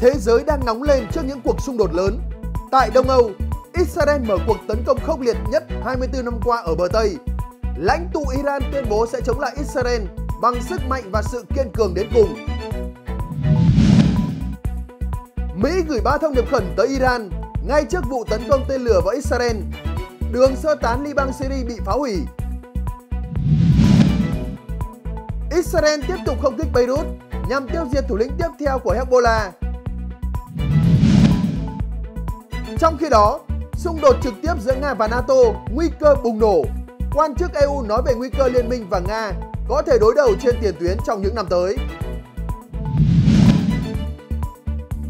Thế giới đang nóng lên trước những cuộc xung đột lớn. Tại Đông Âu, Israel mở cuộc tấn công khốc liệt nhất 24 năm qua ở bờ Tây. Lãnh tụ Iran tuyên bố sẽ chống lại Israel bằng sức mạnh và sự kiên cường đến cùng. Mỹ gửi ba thông điệp khẩn tới Iran ngay trước vụ tấn công tên lửa vào Israel. Đường sơ tán Liban Syria bị phá hủy. Israel tiếp tục không kích Beirut nhằm tiêu diệt thủ lĩnh tiếp theo của Hezbollah trong khi đó, xung đột trực tiếp giữa Nga và NATO nguy cơ bùng nổ. Quan chức EU nói về nguy cơ liên minh và Nga có thể đối đầu trên tiền tuyến trong những năm tới.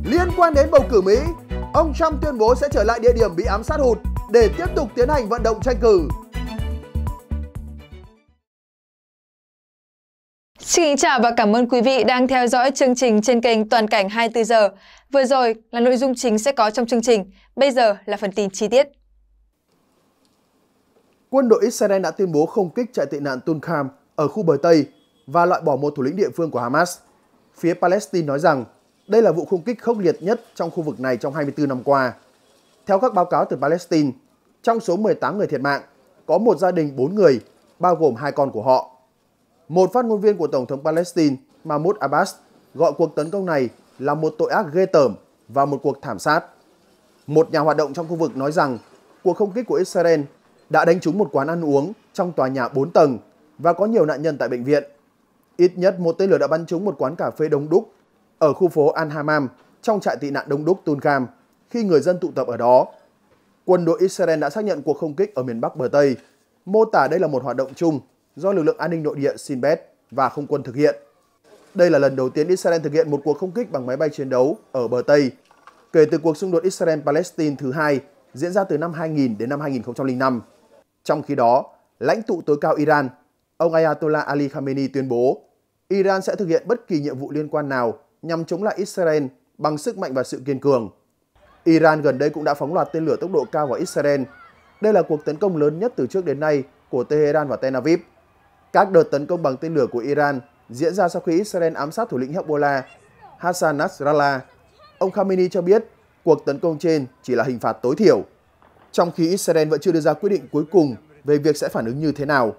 Liên quan đến bầu cử Mỹ, ông Trump tuyên bố sẽ trở lại địa điểm bị ám sát hụt để tiếp tục tiến hành vận động tranh cử. Xin kính chào và cảm ơn quý vị đang theo dõi chương trình trên kênh Toàn cảnh 24 giờ. Vừa rồi là nội dung chính sẽ có trong chương trình, bây giờ là phần tin chi tiết. Quân đội Israel đã tuyên bố không kích trại tị nạn Tulkham ở khu bờ Tây và loại bỏ một thủ lĩnh địa phương của Hamas. Phía Palestine nói rằng đây là vụ không kích khốc liệt nhất trong khu vực này trong 24 năm qua. Theo các báo cáo từ Palestine, trong số 18 người thiệt mạng, có một gia đình 4 người, bao gồm hai con của họ. Một phát ngôn viên của Tổng thống Palestine Mahmoud Abbas gọi cuộc tấn công này là một tội ác ghê tởm và một cuộc thảm sát. Một nhà hoạt động trong khu vực nói rằng cuộc không kích của Israel đã đánh trúng một quán ăn uống trong tòa nhà 4 tầng và có nhiều nạn nhân tại bệnh viện. Ít nhất một tên lửa đã bắn trúng một quán cà phê đông đúc ở khu phố Al Hamam trong trại tị nạn đông đúc Tulkam khi người dân tụ tập ở đó. Quân đội Israel đã xác nhận cuộc không kích ở miền Bắc bờ Tây, mô tả đây là một hoạt động chung do lực lượng an ninh nội địa Sinbad và không quân thực hiện. Đây là lần đầu tiên Israel thực hiện một cuộc không kích bằng máy bay chiến đấu ở bờ Tây kể từ cuộc xung đột Israel-Palestine thứ hai diễn ra từ năm 2000 đến năm 2005. Trong khi đó, lãnh tụ tối cao Iran, ông Ayatollah Ali Khamenei tuyên bố Iran sẽ thực hiện bất kỳ nhiệm vụ liên quan nào nhằm chống lại Israel bằng sức mạnh và sự kiên cường. Iran gần đây cũng đã phóng loạt tên lửa tốc độ cao vào Israel. Đây là cuộc tấn công lớn nhất từ trước đến nay của Tehran và Tel Aviv. Các đợt tấn công bằng tên lửa của Iran diễn ra sau khi Israel ám sát thủ lĩnh Hezbollah Hassan Nasrallah. Ông Khamenei cho biết cuộc tấn công trên chỉ là hình phạt tối thiểu, trong khi Israel vẫn chưa đưa ra quyết định cuối cùng về việc sẽ phản ứng như thế nào.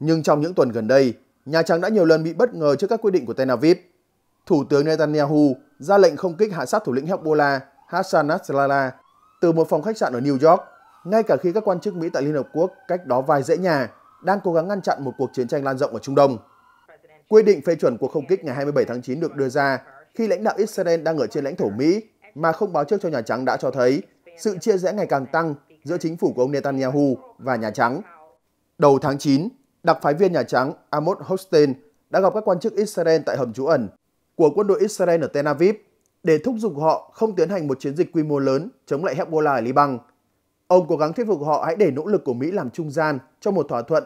Nhưng trong những tuần gần đây, Nhà Trắng đã nhiều lần bị bất ngờ trước các quyết định của Tel Aviv. Thủ tướng Netanyahu ra lệnh không kích hạ sát thủ lĩnh Hezbollah Hassan Nasrallah từ một phòng khách sạn ở New York, ngay cả khi các quan chức Mỹ tại Liên Hợp Quốc cách đó vài dãy nhà đang cố gắng ngăn chặn một cuộc chiến tranh lan rộng ở Trung Đông. Quy định phê chuẩn cuộc không kích ngày 27 tháng 9 được đưa ra khi lãnh đạo Israel đang ở trên lãnh thổ Mỹ mà không báo trước cho Nhà Trắng đã cho thấy sự chia rẽ ngày càng tăng giữa chính phủ của ông Netanyahu và Nhà Trắng. Đầu tháng 9, đặc phái viên Nhà Trắng Amos Hochstein đã gặp các quan chức Israel tại hầm trú ẩn của quân đội Israel ở Tel Aviv để thúc giục họ không tiến hành một chiến dịch quy mô lớn chống lại Hezbollah ở Liban Ông cố gắng thuyết phục họ hãy để nỗ lực của Mỹ làm trung gian cho một thỏa thuận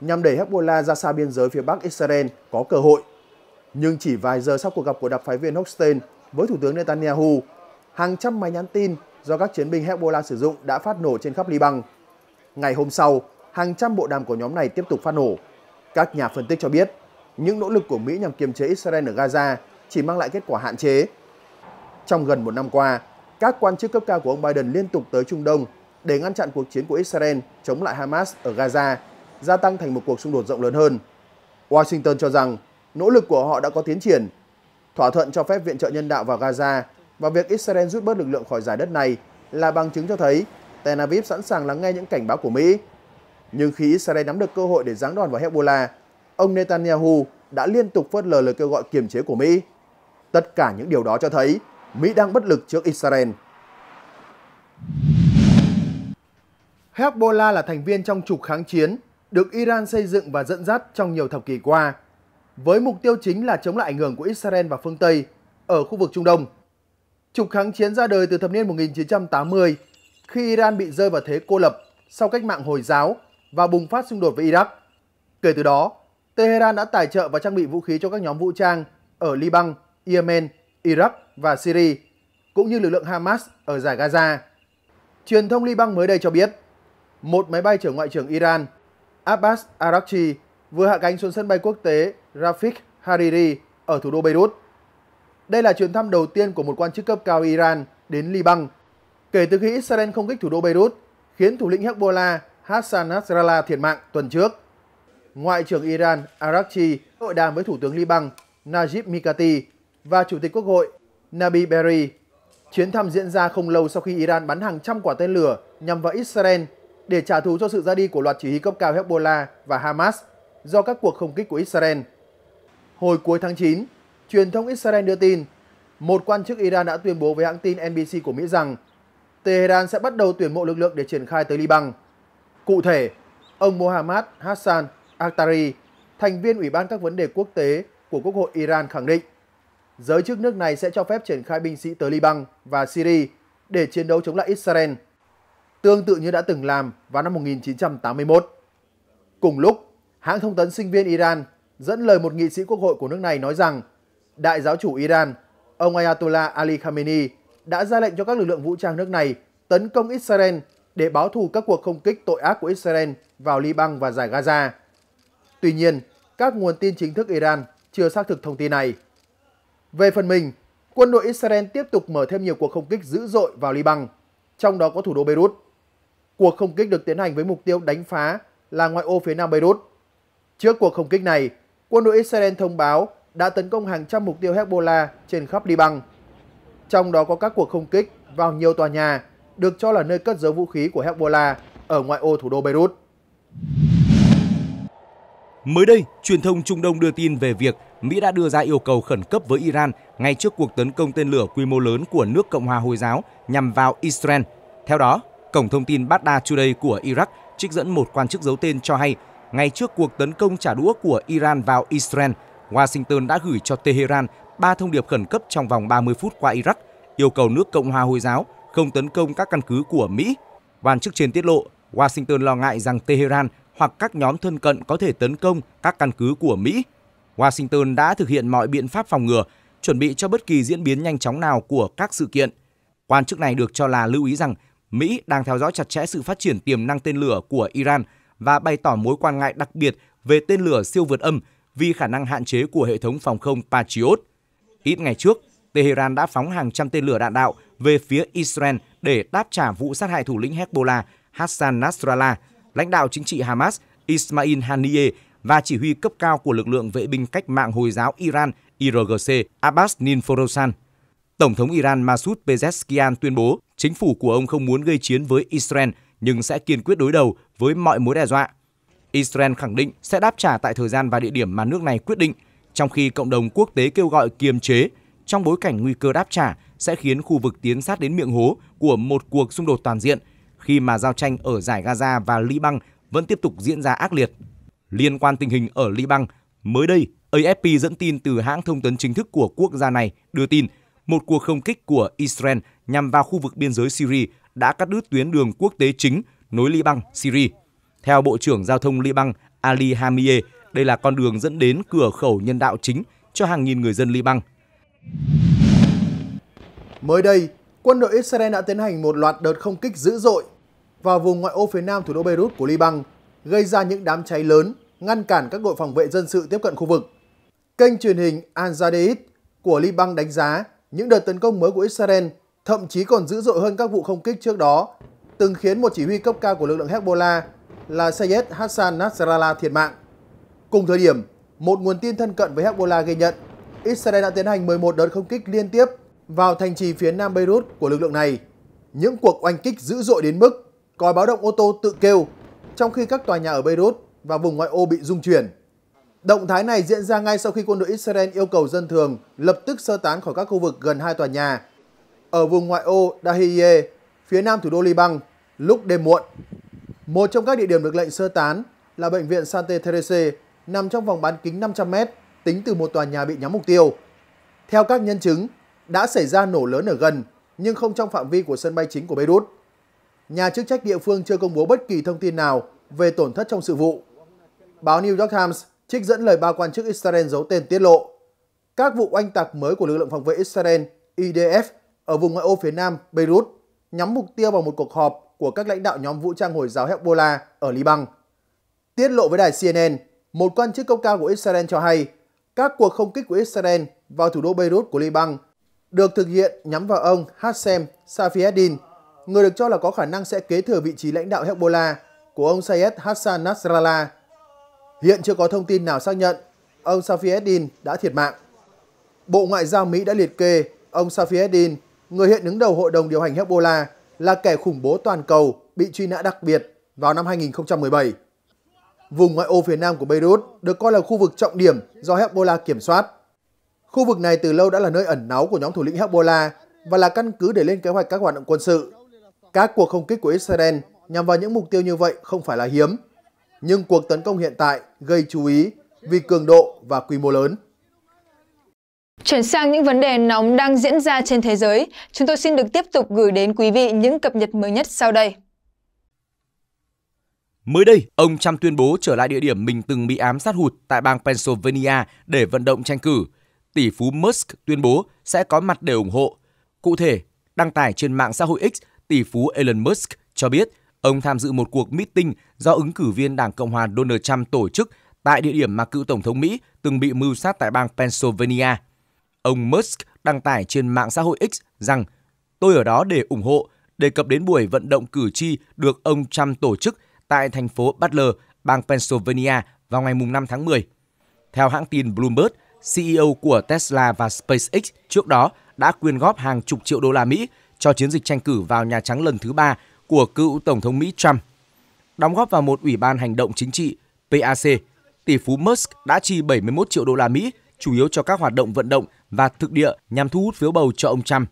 nhằm đẩy Hezbollah ra xa biên giới phía Bắc Israel có cơ hội. Nhưng chỉ vài giờ sau cuộc gặp của đặc phái viên Hochstein với Thủ tướng Netanyahu, hàng trăm máy nhắn tin do các chiến binh Hezbollah sử dụng đã phát nổ trên khắp Liban. Ngày hôm sau, hàng trăm bộ đàm của nhóm này tiếp tục phát nổ. Các nhà phân tích cho biết, những nỗ lực của Mỹ nhằm kiềm chế Israel ở Gaza chỉ mang lại kết quả hạn chế. Trong gần một năm qua, các quan chức cấp cao của ông Biden liên tục tới Trung Đông để ngăn chặn cuộc chiến của Israel chống lại Hamas ở Gaza gia tăng thành một cuộc xung đột rộng lớn hơn. Washington cho rằng nỗ lực của họ đã có tiến triển. Thỏa thuận cho phép viện trợ nhân đạo vào Gaza và việc Israel rút bớt lực lượng khỏi giải đất này là bằng chứng cho thấy Tel Aviv sẵn sàng lắng nghe những cảnh báo của Mỹ. Nhưng khi Israel nắm được cơ hội để giáng đòn vào Hezbollah, ông Netanyahu đã liên tục phớt lờ lời kêu gọi kiềm chế của Mỹ. Tất cả những điều đó cho thấy Mỹ đang bất lực trước Israel. Hezbollah là thành viên trong trục kháng chiến, được Iran xây dựng và dẫn dắt trong nhiều thập kỷ qua, với mục tiêu chính là chống lại ảnh hưởng của Israel và phương Tây ở khu vực Trung Đông. Trục kháng chiến ra đời từ thập niên 1980, khi Iran bị rơi vào thế cô lập sau cách mạng Hồi giáo và bùng phát xung đột với Iraq. Kể từ đó, Tehran đã tài trợ và trang bị vũ khí cho các nhóm vũ trang ở Liban, Yemen, Iraq và Syria, cũng như lực lượng Hamas ở giải Gaza. Truyền thông Liban mới đây cho biết, một máy bay chở ngoại trưởng Iran Abbas Araghchi vừa hạ cánh xuống sân bay quốc tế Rafik Hariri ở thủ đô Beirut. Đây là chuyến thăm đầu tiên của một quan chức cấp cao Iran đến Liban kể từ khi Israel không kích thủ đô Beirut, khiến thủ lĩnh Hezbollah Hassan Nasrallah thiệt mạng tuần trước. Ngoại trưởng Iran Araghchi hội đàm với Thủ tướng Liban Najib Mikati và Chủ tịch Quốc hội Nabi Berri. Chuyến thăm diễn ra không lâu sau khi Iran bắn hàng trăm quả tên lửa nhằm vào Israel để trả thù cho sự ra đi của loạt chỉ huy cấp cao Hezbollah và Hamas do các cuộc không kích của Israel. Hồi cuối tháng 9, truyền thông Israel đưa tin một quan chức Iran đã tuyên bố với hãng tin NBC của Mỹ rằng Tehran sẽ bắt đầu tuyển mộ lực lượng để triển khai tới Liban. Cụ thể, ông Mohammad Hassan Akhtari, thành viên Ủy ban các vấn đề quốc tế của Quốc hội Iran khẳng định giới chức nước này sẽ cho phép triển khai binh sĩ tới Liban và Syria để chiến đấu chống lại Israel tương tự như đã từng làm vào năm 1981. Cùng lúc, hãng thông tấn sinh viên Iran dẫn lời một nghị sĩ quốc hội của nước này nói rằng Đại giáo chủ Iran, ông Ayatollah Ali Khamenei đã ra lệnh cho các lực lượng vũ trang nước này tấn công Israel để báo thù các cuộc không kích tội ác của Israel vào Liban và giải Gaza. Tuy nhiên, các nguồn tin chính thức Iran chưa xác thực thông tin này. Về phần mình, quân đội Israel tiếp tục mở thêm nhiều cuộc không kích dữ dội vào Liban, trong đó có thủ đô Beirut cuộc không kích được tiến hành với mục tiêu đánh phá là ngoại ô phía nam Beirut. Trước cuộc không kích này, quân đội Israel thông báo đã tấn công hàng trăm mục tiêu Hezbollah trên khắp Liban. Trong đó có các cuộc không kích vào nhiều tòa nhà được cho là nơi cất giấu vũ khí của Hezbollah ở ngoại ô thủ đô Beirut. Mới đây, truyền thông Trung Đông đưa tin về việc Mỹ đã đưa ra yêu cầu khẩn cấp với Iran ngay trước cuộc tấn công tên lửa quy mô lớn của nước Cộng hòa Hồi giáo nhằm vào Israel. Theo đó, Cổng thông tin Baghdad Today của Iraq trích dẫn một quan chức giấu tên cho hay, ngay trước cuộc tấn công trả đũa của Iran vào Israel, Washington đã gửi cho Tehran ba thông điệp khẩn cấp trong vòng 30 phút qua Iraq, yêu cầu nước Cộng hòa Hồi giáo không tấn công các căn cứ của Mỹ. Quan chức trên tiết lộ, Washington lo ngại rằng Tehran hoặc các nhóm thân cận có thể tấn công các căn cứ của Mỹ. Washington đã thực hiện mọi biện pháp phòng ngừa, chuẩn bị cho bất kỳ diễn biến nhanh chóng nào của các sự kiện. Quan chức này được cho là lưu ý rằng Mỹ đang theo dõi chặt chẽ sự phát triển tiềm năng tên lửa của Iran và bày tỏ mối quan ngại đặc biệt về tên lửa siêu vượt âm vì khả năng hạn chế của hệ thống phòng không Patriot. Ít ngày trước, Tehran đã phóng hàng trăm tên lửa đạn đạo về phía Israel để đáp trả vụ sát hại thủ lĩnh Hezbollah Hassan Nasrallah, lãnh đạo chính trị Hamas Ismail Haniyeh và chỉ huy cấp cao của lực lượng vệ binh cách mạng Hồi giáo Iran IRGC Abbas Ninforosan. Tổng thống Iran Masoud Pezeshkian tuyên bố chính phủ của ông không muốn gây chiến với Israel nhưng sẽ kiên quyết đối đầu với mọi mối đe dọa. Israel khẳng định sẽ đáp trả tại thời gian và địa điểm mà nước này quyết định, trong khi cộng đồng quốc tế kêu gọi kiềm chế trong bối cảnh nguy cơ đáp trả sẽ khiến khu vực tiến sát đến miệng hố của một cuộc xung đột toàn diện khi mà giao tranh ở giải Gaza và Liban vẫn tiếp tục diễn ra ác liệt. Liên quan tình hình ở Liban, mới đây AFP dẫn tin từ hãng thông tấn chính thức của quốc gia này đưa tin một cuộc không kích của Israel nhằm vào khu vực biên giới Syria đã cắt đứt tuyến đường quốc tế chính nối Liban, Syria. Theo Bộ trưởng Giao thông Liban Ali Hamie, đây là con đường dẫn đến cửa khẩu nhân đạo chính cho hàng nghìn người dân Liban. Mới đây, quân đội Israel đã tiến hành một loạt đợt không kích dữ dội vào vùng ngoại ô phía nam thủ đô Beirut của Liban, gây ra những đám cháy lớn, ngăn cản các đội phòng vệ dân sự tiếp cận khu vực. Kênh truyền hình Al Jadid của Liban đánh giá những đợt tấn công mới của Israel thậm chí còn dữ dội hơn các vụ không kích trước đó, từng khiến một chỉ huy cấp cao của lực lượng Hezbollah là Sayed Hassan Nasrallah thiệt mạng. Cùng thời điểm, một nguồn tin thân cận với Hezbollah ghi nhận Israel đã tiến hành 11 đợt không kích liên tiếp vào thành trì phía nam Beirut của lực lượng này. Những cuộc oanh kích dữ dội đến mức còi báo động ô tô tự kêu trong khi các tòa nhà ở Beirut và vùng ngoại ô bị rung chuyển. Động thái này diễn ra ngay sau khi quân đội Israel yêu cầu dân thường lập tức sơ tán khỏi các khu vực gần hai tòa nhà ở vùng ngoại ô Dahiye, phía nam thủ đô Liban, lúc đêm muộn. Một trong các địa điểm được lệnh sơ tán là bệnh viện Sante Teresa nằm trong vòng bán kính 500 m tính từ một tòa nhà bị nhắm mục tiêu. Theo các nhân chứng, đã xảy ra nổ lớn ở gần nhưng không trong phạm vi của sân bay chính của Beirut. Nhà chức trách địa phương chưa công bố bất kỳ thông tin nào về tổn thất trong sự vụ. Báo New York Times trích dẫn lời ba quan chức Israel giấu tên tiết lộ. Các vụ oanh tạc mới của lực lượng phòng vệ Israel IDF ở vùng ngoại ô phía nam Beirut nhắm mục tiêu vào một cuộc họp của các lãnh đạo nhóm vũ trang Hồi giáo Hezbollah ở Liban. Tiết lộ với đài CNN, một quan chức cấp cao của Israel cho hay các cuộc không kích của Israel vào thủ đô Beirut của Liban được thực hiện nhắm vào ông Hassem Safieddin, người được cho là có khả năng sẽ kế thừa vị trí lãnh đạo Hezbollah của ông Sayed Hassan Nasrallah Hiện chưa có thông tin nào xác nhận ông Safieddin đã thiệt mạng. Bộ Ngoại giao Mỹ đã liệt kê ông Safieddin, người hiện đứng đầu Hội đồng điều hành Hezbollah, là kẻ khủng bố toàn cầu bị truy nã đặc biệt vào năm 2017. Vùng ngoại ô phía nam của Beirut được coi là khu vực trọng điểm do Hezbollah kiểm soát. Khu vực này từ lâu đã là nơi ẩn náu của nhóm thủ lĩnh Hezbollah và là căn cứ để lên kế hoạch các hoạt động quân sự. Các cuộc không kích của Israel nhằm vào những mục tiêu như vậy không phải là hiếm nhưng cuộc tấn công hiện tại gây chú ý vì cường độ và quy mô lớn. Chuyển sang những vấn đề nóng đang diễn ra trên thế giới, chúng tôi xin được tiếp tục gửi đến quý vị những cập nhật mới nhất sau đây. Mới đây, ông Trump tuyên bố trở lại địa điểm mình từng bị ám sát hụt tại bang Pennsylvania để vận động tranh cử. Tỷ phú Musk tuyên bố sẽ có mặt để ủng hộ. Cụ thể, đăng tải trên mạng xã hội X, tỷ phú Elon Musk cho biết Ông tham dự một cuộc meeting do ứng cử viên Đảng Cộng hòa Donald Trump tổ chức tại địa điểm mà cựu Tổng thống Mỹ từng bị mưu sát tại bang Pennsylvania. Ông Musk đăng tải trên mạng xã hội X rằng tôi ở đó để ủng hộ, đề cập đến buổi vận động cử tri được ông Trump tổ chức tại thành phố Butler, bang Pennsylvania vào ngày 5 tháng 10. Theo hãng tin Bloomberg, CEO của Tesla và SpaceX trước đó đã quyên góp hàng chục triệu đô la Mỹ cho chiến dịch tranh cử vào Nhà Trắng lần thứ ba của cựu Tổng thống Mỹ Trump. Đóng góp vào một ủy ban hành động chính trị PAC, tỷ phú Musk đã chi 71 triệu đô la Mỹ chủ yếu cho các hoạt động vận động và thực địa nhằm thu hút phiếu bầu cho ông Trump.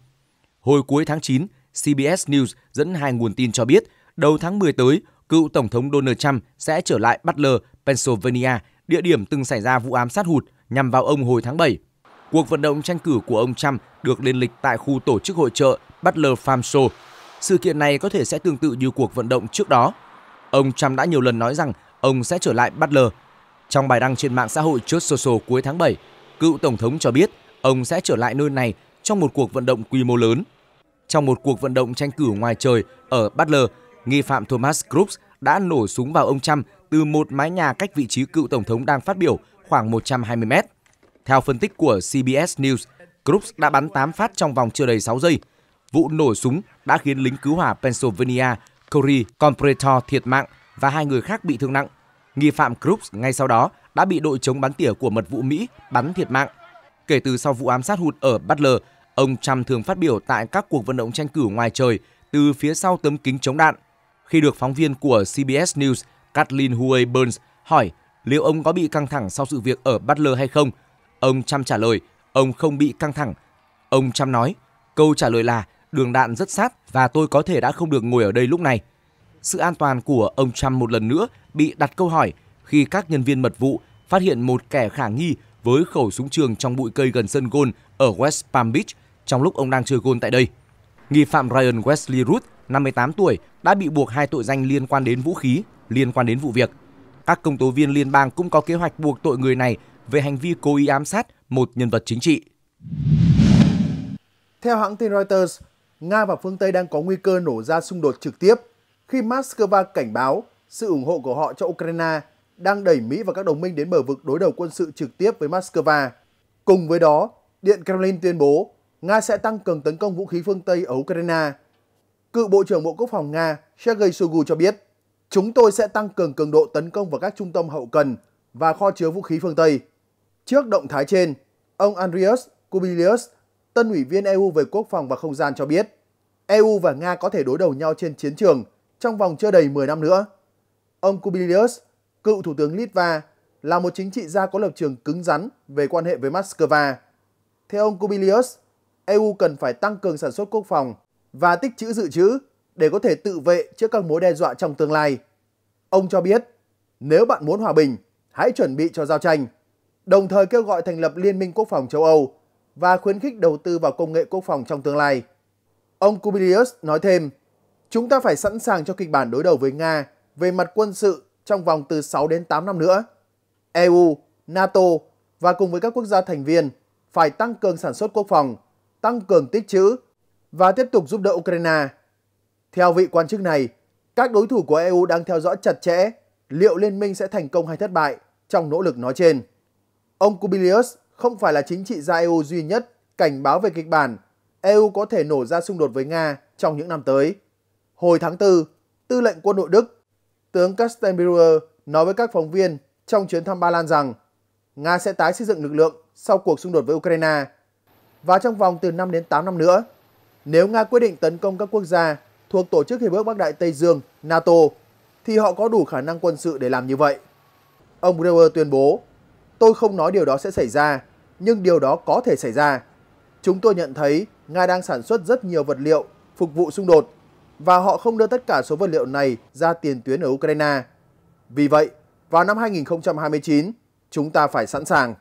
Hồi cuối tháng 9, CBS News dẫn hai nguồn tin cho biết đầu tháng 10 tới, cựu Tổng thống Donald Trump sẽ trở lại Butler, Pennsylvania, địa điểm từng xảy ra vụ ám sát hụt nhằm vào ông hồi tháng 7. Cuộc vận động tranh cử của ông Trump được lên lịch tại khu tổ chức hội trợ Butler Farm Show sự kiện này có thể sẽ tương tự như cuộc vận động trước đó. Ông Trump đã nhiều lần nói rằng ông sẽ trở lại Butler. Trong bài đăng trên mạng xã hội trước social cuối tháng 7, cựu Tổng thống cho biết ông sẽ trở lại nơi này trong một cuộc vận động quy mô lớn. Trong một cuộc vận động tranh cử ngoài trời ở Butler, nghi phạm Thomas Crooks đã nổ súng vào ông Trump từ một mái nhà cách vị trí cựu Tổng thống đang phát biểu khoảng 120 mét. Theo phân tích của CBS News, Crooks đã bắn 8 phát trong vòng chưa đầy 6 giây – vụ nổ súng đã khiến lính cứu hỏa Pennsylvania Corey Compretor thiệt mạng và hai người khác bị thương nặng. Nghi phạm Crooks ngay sau đó đã bị đội chống bắn tỉa của mật vụ Mỹ bắn thiệt mạng. Kể từ sau vụ ám sát hụt ở Butler, ông Trump thường phát biểu tại các cuộc vận động tranh cử ngoài trời từ phía sau tấm kính chống đạn. Khi được phóng viên của CBS News Kathleen Huey Burns hỏi liệu ông có bị căng thẳng sau sự việc ở Butler hay không, ông Trump trả lời ông không bị căng thẳng. Ông Trump nói, câu trả lời là đường đạn rất sát và tôi có thể đã không được ngồi ở đây lúc này. Sự an toàn của ông Trump một lần nữa bị đặt câu hỏi khi các nhân viên mật vụ phát hiện một kẻ khả nghi với khẩu súng trường trong bụi cây gần sân gôn ở West Palm Beach trong lúc ông đang chơi gôn tại đây. Nghi phạm Ryan Wesley Root, 58 tuổi, đã bị buộc hai tội danh liên quan đến vũ khí, liên quan đến vụ việc. Các công tố viên liên bang cũng có kế hoạch buộc tội người này về hành vi cố ý ám sát một nhân vật chính trị. Theo hãng tin Reuters, Nga và phương Tây đang có nguy cơ nổ ra xung đột trực tiếp khi Moscow cảnh báo sự ủng hộ của họ cho Ukraine đang đẩy Mỹ và các đồng minh đến bờ vực đối đầu quân sự trực tiếp với Moscow. Cùng với đó, Điện Kremlin tuyên bố Nga sẽ tăng cường tấn công vũ khí phương Tây ở Ukraine. Cựu Bộ trưởng Bộ Quốc phòng Nga Sergei Shoigu cho biết, chúng tôi sẽ tăng cường cường độ tấn công vào các trung tâm hậu cần và kho chứa vũ khí phương Tây. Trước động thái trên, ông Andrius Kubilius tân ủy viên EU về quốc phòng và không gian cho biết, EU và Nga có thể đối đầu nhau trên chiến trường trong vòng chưa đầy 10 năm nữa. Ông Kubilius, cựu thủ tướng Litva, là một chính trị gia có lập trường cứng rắn về quan hệ với Moscow. Theo ông Kubilius, EU cần phải tăng cường sản xuất quốc phòng và tích trữ dự trữ để có thể tự vệ trước các mối đe dọa trong tương lai. Ông cho biết, nếu bạn muốn hòa bình, hãy chuẩn bị cho giao tranh, đồng thời kêu gọi thành lập Liên minh Quốc phòng châu Âu và khuyến khích đầu tư vào công nghệ quốc phòng trong tương lai. Ông Kubilius nói thêm, chúng ta phải sẵn sàng cho kịch bản đối đầu với Nga về mặt quân sự trong vòng từ 6 đến 8 năm nữa. EU, NATO và cùng với các quốc gia thành viên phải tăng cường sản xuất quốc phòng, tăng cường tích trữ và tiếp tục giúp đỡ Ukraine. Theo vị quan chức này, các đối thủ của EU đang theo dõi chặt chẽ liệu liên minh sẽ thành công hay thất bại trong nỗ lực nói trên. Ông Kubilius không phải là chính trị gia EU duy nhất cảnh báo về kịch bản EU có thể nổ ra xung đột với Nga trong những năm tới. Hồi tháng 4, tư lệnh quân đội Đức, tướng Kastenbauer nói với các phóng viên trong chuyến thăm Ba Lan rằng Nga sẽ tái xây dựng lực lượng sau cuộc xung đột với Ukraine và trong vòng từ 5 đến 8 năm nữa. Nếu Nga quyết định tấn công các quốc gia thuộc Tổ chức Hiệp ước Bắc Đại Tây Dương NATO thì họ có đủ khả năng quân sự để làm như vậy. Ông Brewer tuyên bố, tôi không nói điều đó sẽ xảy ra, nhưng điều đó có thể xảy ra. Chúng tôi nhận thấy Nga đang sản xuất rất nhiều vật liệu phục vụ xung đột và họ không đưa tất cả số vật liệu này ra tiền tuyến ở Ukraine. Vì vậy, vào năm 2029, chúng ta phải sẵn sàng.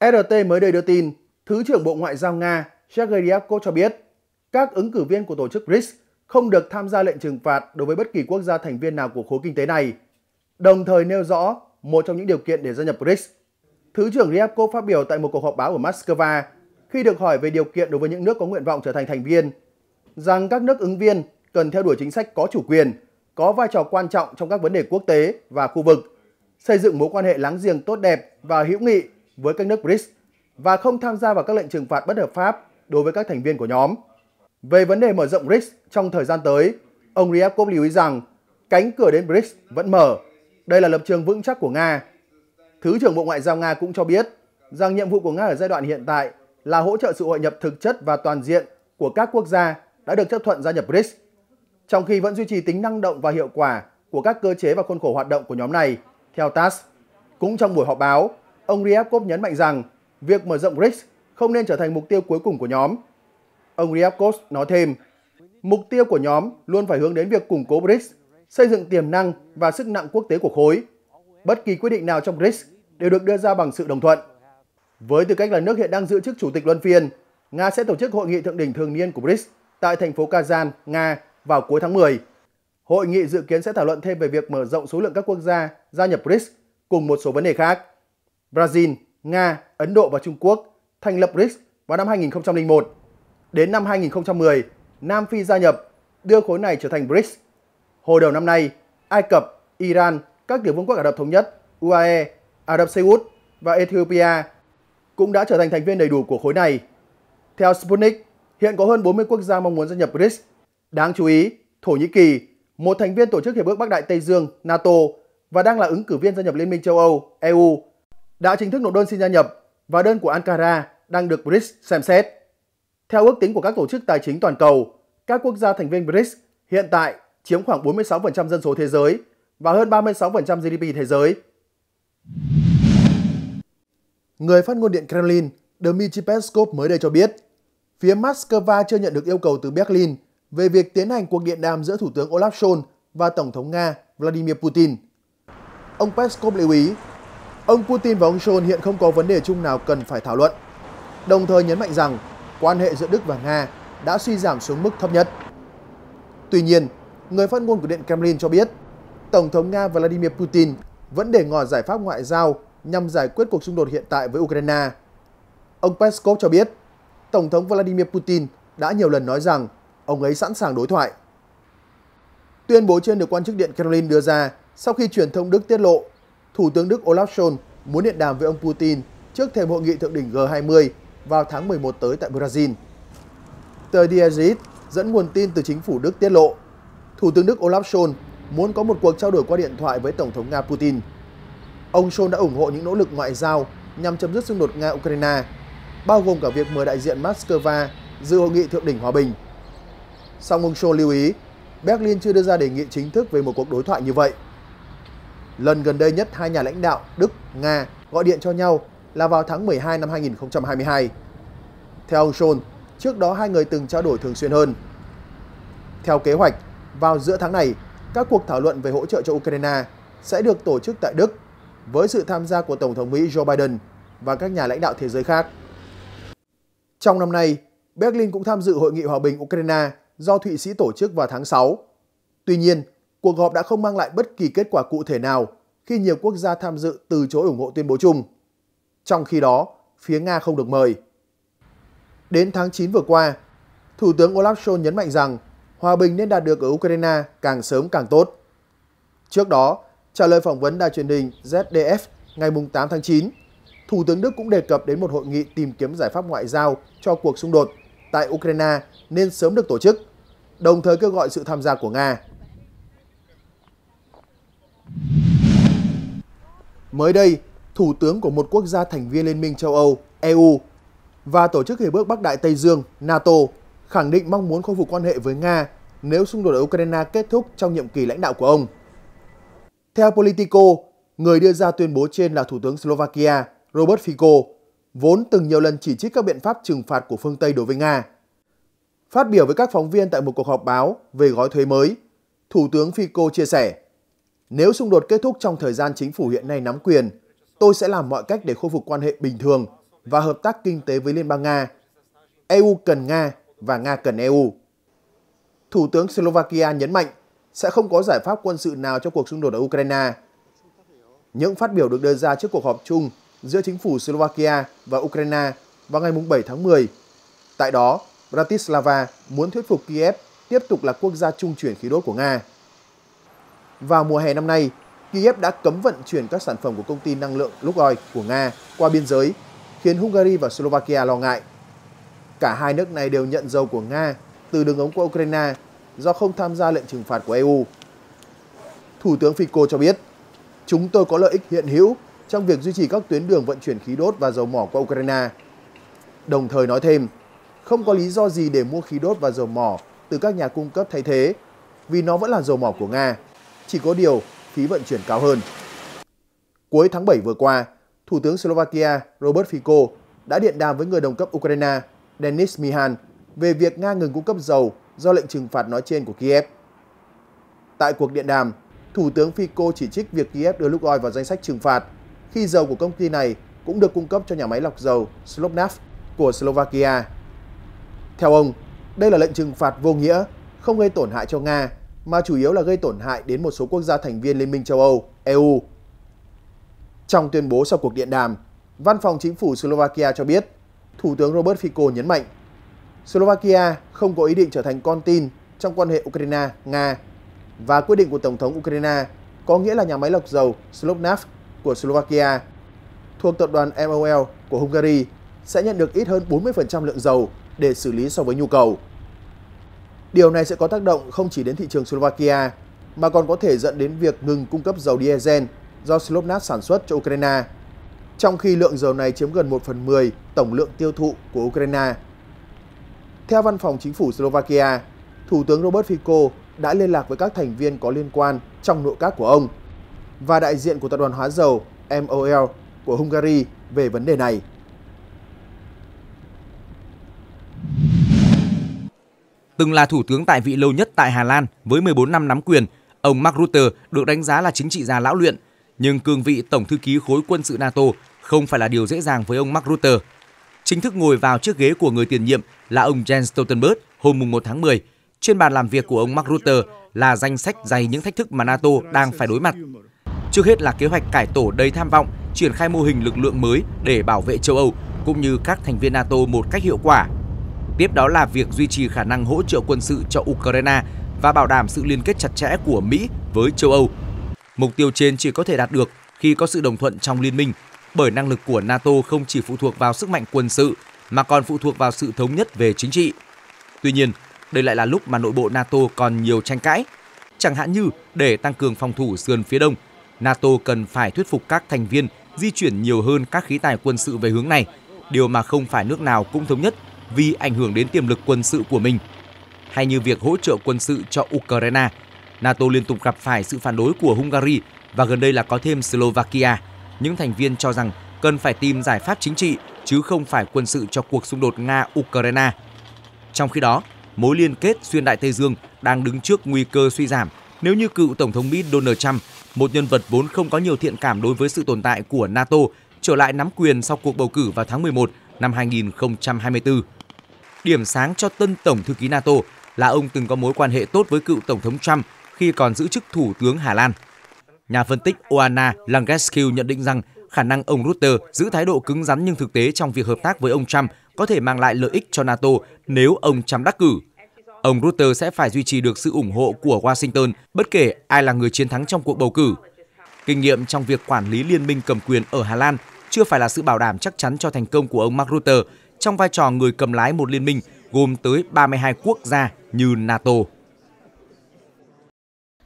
RT mới đây đưa tin, Thứ trưởng Bộ Ngoại giao Nga Sergei Ryabkov cho biết, các ứng cử viên của tổ chức BRICS không được tham gia lệnh trừng phạt đối với bất kỳ quốc gia thành viên nào của khối kinh tế này, đồng thời nêu rõ một trong những điều kiện để gia nhập BRICS Thứ trưởng Ryabkov phát biểu tại một cuộc họp báo ở Moscow khi được hỏi về điều kiện đối với những nước có nguyện vọng trở thành thành viên, rằng các nước ứng viên cần theo đuổi chính sách có chủ quyền, có vai trò quan trọng trong các vấn đề quốc tế và khu vực, xây dựng mối quan hệ láng giềng tốt đẹp và hữu nghị với các nước BRICS và không tham gia vào các lệnh trừng phạt bất hợp pháp đối với các thành viên của nhóm. Về vấn đề mở rộng BRICS trong thời gian tới, ông Ryabkov lưu ý rằng cánh cửa đến BRICS vẫn mở. Đây là lập trường vững chắc của Nga Thứ trưởng Bộ Ngoại giao Nga cũng cho biết rằng nhiệm vụ của Nga ở giai đoạn hiện tại là hỗ trợ sự hội nhập thực chất và toàn diện của các quốc gia đã được chấp thuận gia nhập BRICS, trong khi vẫn duy trì tính năng động và hiệu quả của các cơ chế và khuôn khổ hoạt động của nhóm này, theo TASS. Cũng trong buổi họp báo, ông Ryabkov nhấn mạnh rằng việc mở rộng BRICS không nên trở thành mục tiêu cuối cùng của nhóm. Ông Ryabkov nói thêm, mục tiêu của nhóm luôn phải hướng đến việc củng cố BRICS, xây dựng tiềm năng và sức nặng quốc tế của khối, bất kỳ quyết định nào trong BRICS đều được đưa ra bằng sự đồng thuận. Với tư cách là nước hiện đang giữ chức chủ tịch luân phiên, Nga sẽ tổ chức hội nghị thượng đỉnh thường niên của BRICS tại thành phố Kazan, Nga vào cuối tháng 10. Hội nghị dự kiến sẽ thảo luận thêm về việc mở rộng số lượng các quốc gia gia nhập BRICS cùng một số vấn đề khác. Brazil, Nga, Ấn Độ và Trung Quốc thành lập BRICS vào năm 2001. Đến năm 2010, Nam Phi gia nhập, đưa khối này trở thành BRICS. Hồi đầu năm nay, Ai Cập, Iran, các tiểu vương quốc Ả Rập Thống Nhất, UAE, Ả Rập Xê Út và Ethiopia cũng đã trở thành thành viên đầy đủ của khối này. Theo Sputnik, hiện có hơn 40 quốc gia mong muốn gia nhập BRICS. Đáng chú ý, Thổ Nhĩ Kỳ, một thành viên tổ chức Hiệp ước Bắc Đại Tây Dương NATO và đang là ứng cử viên gia nhập Liên minh châu Âu EU, đã chính thức nộp đơn xin gia nhập và đơn của Ankara đang được BRICS xem xét. Theo ước tính của các tổ chức tài chính toàn cầu, các quốc gia thành viên BRICS hiện tại chiếm khoảng 46% dân số thế giới và hơn 36% GDP thế giới. Người phát ngôn điện Kremlin Dmitry Peskov mới đây cho biết, phía Moscow chưa nhận được yêu cầu từ Berlin về việc tiến hành cuộc điện đàm giữa Thủ tướng Olaf Scholz và Tổng thống Nga Vladimir Putin. Ông Peskov lưu ý, ông Putin và ông Scholz hiện không có vấn đề chung nào cần phải thảo luận, đồng thời nhấn mạnh rằng quan hệ giữa Đức và Nga đã suy giảm xuống mức thấp nhất. Tuy nhiên, người phát ngôn của Điện Kremlin cho biết Tổng thống Nga Vladimir Putin vẫn để ngỏ giải pháp ngoại giao nhằm giải quyết cuộc xung đột hiện tại với Ukraine. Ông Peskov cho biết, Tổng thống Vladimir Putin đã nhiều lần nói rằng ông ấy sẵn sàng đối thoại. Tuyên bố trên được quan chức Điện Kremlin đưa ra sau khi truyền thông Đức tiết lộ Thủ tướng Đức Olaf Scholz muốn điện đàm với ông Putin trước thềm hội nghị thượng đỉnh G20 vào tháng 11 tới tại Brazil. Tờ Die dẫn nguồn tin từ chính phủ Đức tiết lộ Thủ tướng Đức Olaf Scholz muốn có một cuộc trao đổi qua điện thoại với Tổng thống Nga Putin. Ông Scholz đã ủng hộ những nỗ lực ngoại giao nhằm chấm dứt xung đột Nga-Ukraine, bao gồm cả việc mời đại diện Moscow dự hội nghị thượng đỉnh hòa bình. Song ông Scholz lưu ý, Berlin chưa đưa ra đề nghị chính thức về một cuộc đối thoại như vậy. Lần gần đây nhất hai nhà lãnh đạo Đức, Nga gọi điện cho nhau là vào tháng 12 năm 2022. Theo ông Scholz, trước đó hai người từng trao đổi thường xuyên hơn. Theo kế hoạch, vào giữa tháng này, các cuộc thảo luận về hỗ trợ cho Ukraine sẽ được tổ chức tại Đức với sự tham gia của Tổng thống Mỹ Joe Biden và các nhà lãnh đạo thế giới khác. Trong năm nay, Berlin cũng tham dự Hội nghị Hòa bình Ukraine do Thụy Sĩ tổ chức vào tháng 6. Tuy nhiên, cuộc họp đã không mang lại bất kỳ kết quả cụ thể nào khi nhiều quốc gia tham dự từ chối ủng hộ tuyên bố chung. Trong khi đó, phía Nga không được mời. Đến tháng 9 vừa qua, Thủ tướng Olaf Scholz nhấn mạnh rằng hòa bình nên đạt được ở Ukraine càng sớm càng tốt. Trước đó, trả lời phỏng vấn đài truyền hình ZDF ngày 8 tháng 9, Thủ tướng Đức cũng đề cập đến một hội nghị tìm kiếm giải pháp ngoại giao cho cuộc xung đột tại Ukraine nên sớm được tổ chức, đồng thời kêu gọi sự tham gia của Nga. Mới đây, Thủ tướng của một quốc gia thành viên Liên minh châu Âu, EU và Tổ chức Hiệp ước Bắc Đại Tây Dương, NATO khẳng định mong muốn khôi phục quan hệ với Nga nếu xung đột ở Ukraine kết thúc trong nhiệm kỳ lãnh đạo của ông. Theo Politico, người đưa ra tuyên bố trên là Thủ tướng Slovakia Robert Fico, vốn từng nhiều lần chỉ trích các biện pháp trừng phạt của phương Tây đối với Nga. Phát biểu với các phóng viên tại một cuộc họp báo về gói thuế mới, Thủ tướng Fico chia sẻ, nếu xung đột kết thúc trong thời gian chính phủ hiện nay nắm quyền, tôi sẽ làm mọi cách để khôi phục quan hệ bình thường và hợp tác kinh tế với Liên bang Nga. EU cần Nga và Nga cần EU. Thủ tướng Slovakia nhấn mạnh sẽ không có giải pháp quân sự nào cho cuộc xung đột ở Ukraine. Những phát biểu được đưa ra trước cuộc họp chung giữa chính phủ Slovakia và Ukraine vào ngày 7 tháng 10. Tại đó, Bratislava muốn thuyết phục Kiev tiếp tục là quốc gia trung chuyển khí đốt của Nga. Vào mùa hè năm nay, Kiev đã cấm vận chuyển các sản phẩm của công ty năng lượng Lukoil của Nga qua biên giới, khiến Hungary và Slovakia lo ngại. Cả hai nước này đều nhận dầu của Nga từ đường ống của Ukraine do không tham gia lệnh trừng phạt của EU. Thủ tướng Fico cho biết, chúng tôi có lợi ích hiện hữu trong việc duy trì các tuyến đường vận chuyển khí đốt và dầu mỏ qua Ukraine. Đồng thời nói thêm, không có lý do gì để mua khí đốt và dầu mỏ từ các nhà cung cấp thay thế, vì nó vẫn là dầu mỏ của Nga, chỉ có điều phí vận chuyển cao hơn. Cuối tháng 7 vừa qua, Thủ tướng Slovakia Robert Fico đã điện đàm với người đồng cấp Ukraine Denis Mihan về việc Nga ngừng cung cấp dầu do lệnh trừng phạt nói trên của Kiev. Tại cuộc điện đàm, Thủ tướng Fico chỉ trích việc Kiev đưa Lukoil vào danh sách trừng phạt khi dầu của công ty này cũng được cung cấp cho nhà máy lọc dầu Slovnaft của Slovakia. Theo ông, đây là lệnh trừng phạt vô nghĩa, không gây tổn hại cho Nga, mà chủ yếu là gây tổn hại đến một số quốc gia thành viên Liên minh châu Âu, EU. Trong tuyên bố sau cuộc điện đàm, Văn phòng Chính phủ Slovakia cho biết Thủ tướng Robert Fico nhấn mạnh. Slovakia không có ý định trở thành con tin trong quan hệ Ukraine-Nga và quyết định của Tổng thống Ukraine có nghĩa là nhà máy lọc dầu Slovnaft của Slovakia thuộc tập đoàn MOL của Hungary sẽ nhận được ít hơn 40% lượng dầu để xử lý so với nhu cầu. Điều này sẽ có tác động không chỉ đến thị trường Slovakia mà còn có thể dẫn đến việc ngừng cung cấp dầu diesel do Slovnaft sản xuất cho Ukraine trong khi lượng dầu này chiếm gần 1 phần 10 tổng lượng tiêu thụ của Ukraine. Theo Văn phòng Chính phủ Slovakia, Thủ tướng Robert Fico đã liên lạc với các thành viên có liên quan trong nội các của ông và đại diện của Tập đoàn Hóa dầu MOL của Hungary về vấn đề này. Từng là thủ tướng tại vị lâu nhất tại Hà Lan với 14 năm nắm quyền, ông Mark Rutte được đánh giá là chính trị gia lão luyện, nhưng cương vị Tổng thư ký khối quân sự NATO không phải là điều dễ dàng với ông Mark Rutte. Chính thức ngồi vào chiếc ghế của người tiền nhiệm là ông Jens Stoltenberg hôm 1 tháng 10. Trên bàn làm việc của ông Mark Rutte là danh sách dày những thách thức mà NATO đang phải đối mặt. Trước hết là kế hoạch cải tổ đầy tham vọng, triển khai mô hình lực lượng mới để bảo vệ châu Âu cũng như các thành viên NATO một cách hiệu quả. Tiếp đó là việc duy trì khả năng hỗ trợ quân sự cho Ukraine và bảo đảm sự liên kết chặt chẽ của Mỹ với châu Âu. Mục tiêu trên chỉ có thể đạt được khi có sự đồng thuận trong liên minh bởi năng lực của NATO không chỉ phụ thuộc vào sức mạnh quân sự mà còn phụ thuộc vào sự thống nhất về chính trị. Tuy nhiên, đây lại là lúc mà nội bộ NATO còn nhiều tranh cãi. Chẳng hạn như để tăng cường phòng thủ sườn phía đông, NATO cần phải thuyết phục các thành viên di chuyển nhiều hơn các khí tài quân sự về hướng này, điều mà không phải nước nào cũng thống nhất vì ảnh hưởng đến tiềm lực quân sự của mình. Hay như việc hỗ trợ quân sự cho Ukraine, NATO liên tục gặp phải sự phản đối của Hungary và gần đây là có thêm Slovakia những thành viên cho rằng cần phải tìm giải pháp chính trị chứ không phải quân sự cho cuộc xung đột Nga-Ukraine. Trong khi đó, mối liên kết xuyên đại Tây Dương đang đứng trước nguy cơ suy giảm nếu như cựu Tổng thống Mỹ Donald Trump, một nhân vật vốn không có nhiều thiện cảm đối với sự tồn tại của NATO, trở lại nắm quyền sau cuộc bầu cử vào tháng 11 năm 2024. Điểm sáng cho tân Tổng thư ký NATO là ông từng có mối quan hệ tốt với cựu Tổng thống Trump khi còn giữ chức Thủ tướng Hà Lan. Nhà phân tích Oana Langeskill nhận định rằng khả năng ông Rutte giữ thái độ cứng rắn nhưng thực tế trong việc hợp tác với ông Trump có thể mang lại lợi ích cho NATO nếu ông Trump đắc cử. Ông Rutte sẽ phải duy trì được sự ủng hộ của Washington bất kể ai là người chiến thắng trong cuộc bầu cử. Kinh nghiệm trong việc quản lý liên minh cầm quyền ở Hà Lan chưa phải là sự bảo đảm chắc chắn cho thành công của ông Mark Rutte trong vai trò người cầm lái một liên minh gồm tới 32 quốc gia như NATO.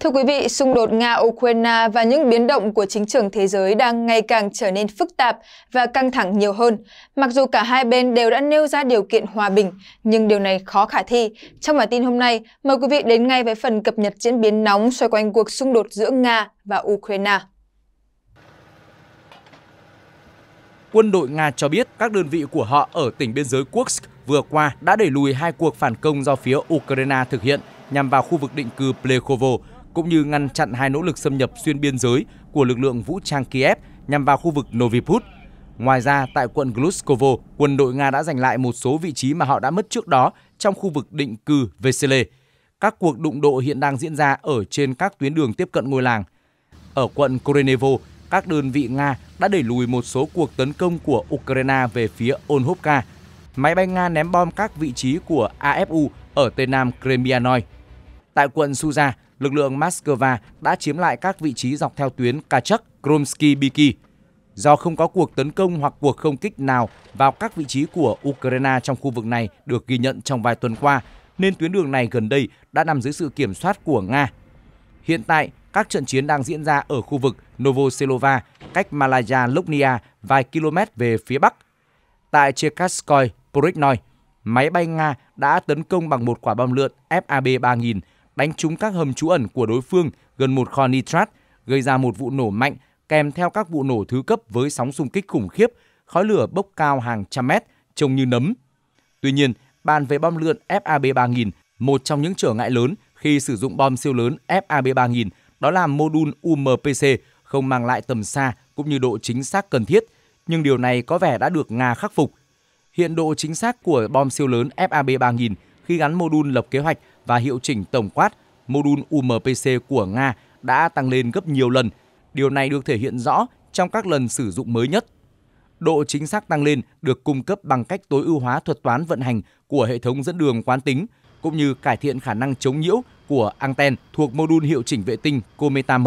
Thưa quý vị, xung đột Nga-Ukraine và những biến động của chính trường thế giới đang ngày càng trở nên phức tạp và căng thẳng nhiều hơn. Mặc dù cả hai bên đều đã nêu ra điều kiện hòa bình, nhưng điều này khó khả thi. Trong bản tin hôm nay, mời quý vị đến ngay với phần cập nhật diễn biến nóng xoay quanh cuộc xung đột giữa Nga và Ukraine. Quân đội Nga cho biết các đơn vị của họ ở tỉnh biên giới Kursk vừa qua đã đẩy lùi hai cuộc phản công do phía Ukraine thực hiện nhằm vào khu vực định cư Plekhovo cũng như ngăn chặn hai nỗ lực xâm nhập xuyên biên giới của lực lượng vũ trang Kiev nhằm vào khu vực Novi Noviput. Ngoài ra, tại quận Gluskovo, quân đội Nga đã giành lại một số vị trí mà họ đã mất trước đó trong khu vực định cư Vesele. Các cuộc đụng độ hiện đang diễn ra ở trên các tuyến đường tiếp cận ngôi làng. Ở quận Korenevo, các đơn vị Nga đã đẩy lùi một số cuộc tấn công của Ukraine về phía Onhovka. Máy bay Nga ném bom các vị trí của AFU ở tây nam Kremianoi. Tại quận Suza, lực lượng Moscow đã chiếm lại các vị trí dọc theo tuyến Kachak, Kromsky, Biki. Do không có cuộc tấn công hoặc cuộc không kích nào vào các vị trí của Ukraine trong khu vực này được ghi nhận trong vài tuần qua, nên tuyến đường này gần đây đã nằm dưới sự kiểm soát của Nga. Hiện tại, các trận chiến đang diễn ra ở khu vực Novoselova, cách Malaya Lognia vài km về phía bắc. Tại Cherkaskoy, Poriknoy, máy bay Nga đã tấn công bằng một quả bom lượn FAB-3000 đánh trúng các hầm trú ẩn của đối phương gần một kho nitrat, gây ra một vụ nổ mạnh kèm theo các vụ nổ thứ cấp với sóng xung kích khủng khiếp, khói lửa bốc cao hàng trăm mét, trông như nấm. Tuy nhiên, bàn về bom lượn FAB 3000, một trong những trở ngại lớn khi sử dụng bom siêu lớn FAB 3000 đó là mô đun UMPC không mang lại tầm xa cũng như độ chính xác cần thiết, nhưng điều này có vẻ đã được Nga khắc phục. Hiện độ chính xác của bom siêu lớn FAB 3000 khi gắn mô đun lập kế hoạch và hiệu chỉnh tổng quát module UMPC của Nga đã tăng lên gấp nhiều lần. Điều này được thể hiện rõ trong các lần sử dụng mới nhất. Độ chính xác tăng lên được cung cấp bằng cách tối ưu hóa thuật toán vận hành của hệ thống dẫn đường quán tính, cũng như cải thiện khả năng chống nhiễu của anten thuộc module hiệu chỉnh vệ tinh Cometa M.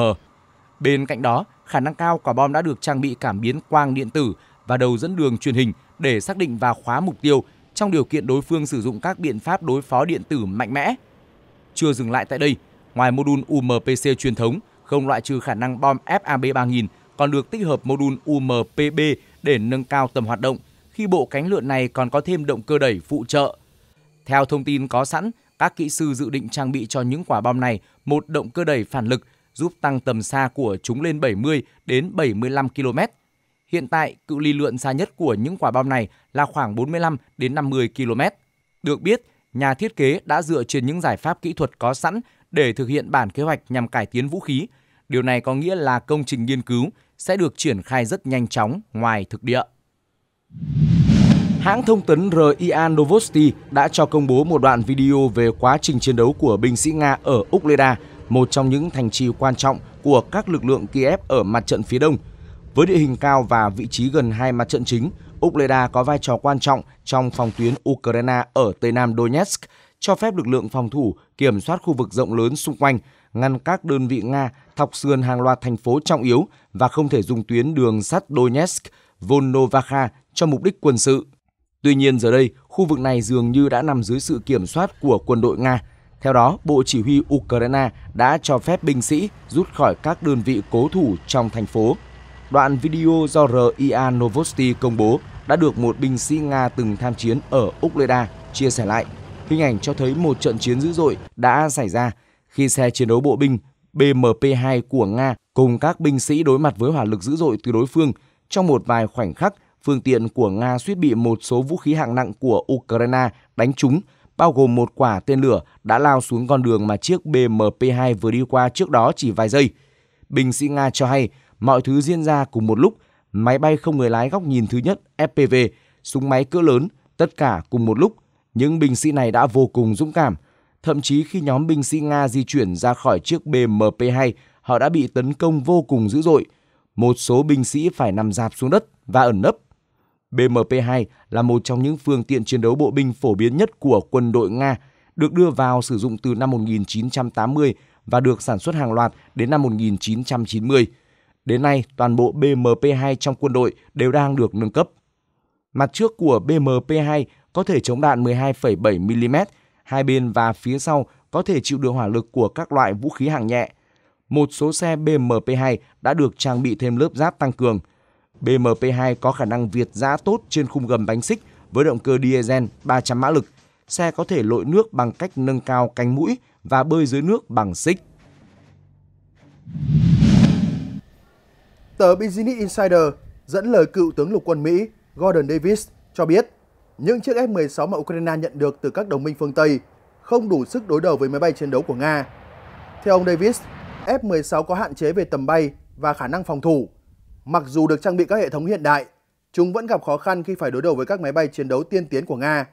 Bên cạnh đó, khả năng cao quả bom đã được trang bị cảm biến quang điện tử và đầu dẫn đường truyền hình để xác định và khóa mục tiêu trong điều kiện đối phương sử dụng các biện pháp đối phó điện tử mạnh mẽ chưa dừng lại tại đây. Ngoài mô đun UMPC truyền thống, không loại trừ khả năng bom FAB-3000 còn được tích hợp mô đun UMPB để nâng cao tầm hoạt động, khi bộ cánh lượn này còn có thêm động cơ đẩy phụ trợ. Theo thông tin có sẵn, các kỹ sư dự định trang bị cho những quả bom này một động cơ đẩy phản lực giúp tăng tầm xa của chúng lên 70 đến 75 km. Hiện tại, cự ly lượn xa nhất của những quả bom này là khoảng 45 đến 50 km. Được biết, nhà thiết kế đã dựa trên những giải pháp kỹ thuật có sẵn để thực hiện bản kế hoạch nhằm cải tiến vũ khí. Điều này có nghĩa là công trình nghiên cứu sẽ được triển khai rất nhanh chóng ngoài thực địa. Hãng thông tấn RIA Novosti đã cho công bố một đoạn video về quá trình chiến đấu của binh sĩ Nga ở Ukleda, một trong những thành trì quan trọng của các lực lượng Kiev ở mặt trận phía đông. Với địa hình cao và vị trí gần hai mặt trận chính, Úc có vai trò quan trọng trong phòng tuyến Ukraine ở Tây Nam Donetsk, cho phép lực lượng phòng thủ kiểm soát khu vực rộng lớn xung quanh, ngăn các đơn vị Nga thọc sườn hàng loạt thành phố trọng yếu và không thể dùng tuyến đường sắt Donetsk, Volnovakha cho mục đích quân sự. Tuy nhiên giờ đây, khu vực này dường như đã nằm dưới sự kiểm soát của quân đội Nga. Theo đó, Bộ Chỉ huy Ukraine đã cho phép binh sĩ rút khỏi các đơn vị cố thủ trong thành phố Đoạn video do RIA Novosti công bố đã được một binh sĩ Nga từng tham chiến ở Ukraine chia sẻ lại. Hình ảnh cho thấy một trận chiến dữ dội đã xảy ra khi xe chiến đấu bộ binh BMP-2 của Nga cùng các binh sĩ đối mặt với hỏa lực dữ dội từ đối phương. Trong một vài khoảnh khắc, phương tiện của Nga suýt bị một số vũ khí hạng nặng của Ukraine đánh trúng, bao gồm một quả tên lửa đã lao xuống con đường mà chiếc BMP-2 vừa đi qua trước đó chỉ vài giây. Binh sĩ Nga cho hay Mọi thứ diễn ra cùng một lúc, máy bay không người lái góc nhìn thứ nhất FPV, súng máy cỡ lớn, tất cả cùng một lúc. Những binh sĩ này đã vô cùng dũng cảm. Thậm chí khi nhóm binh sĩ Nga di chuyển ra khỏi chiếc BMP-2, họ đã bị tấn công vô cùng dữ dội. Một số binh sĩ phải nằm dạp xuống đất và ẩn nấp. BMP-2 là một trong những phương tiện chiến đấu bộ binh phổ biến nhất của quân đội Nga, được đưa vào sử dụng từ năm 1980 và được sản xuất hàng loạt đến năm 1990. Đến nay, toàn bộ BMP-2 trong quân đội đều đang được nâng cấp. Mặt trước của BMP-2 có thể chống đạn 12,7 mm, hai bên và phía sau có thể chịu được hỏa lực của các loại vũ khí hạng nhẹ. Một số xe BMP-2 đã được trang bị thêm lớp giáp tăng cường. BMP-2 có khả năng việt giã tốt trên khung gầm bánh xích với động cơ diesel 300 mã lực. Xe có thể lội nước bằng cách nâng cao cánh mũi và bơi dưới nước bằng xích. Tờ Business Insider dẫn lời cựu tướng lục quân Mỹ Gordon Davis cho biết những chiếc F-16 mà Ukraine nhận được từ các đồng minh phương Tây không đủ sức đối đầu với máy bay chiến đấu của Nga. Theo ông Davis, F-16 có hạn chế về tầm bay và khả năng phòng thủ. Mặc dù được trang bị các hệ thống hiện đại, chúng vẫn gặp khó khăn khi phải đối đầu với các máy bay chiến đấu tiên tiến của Nga.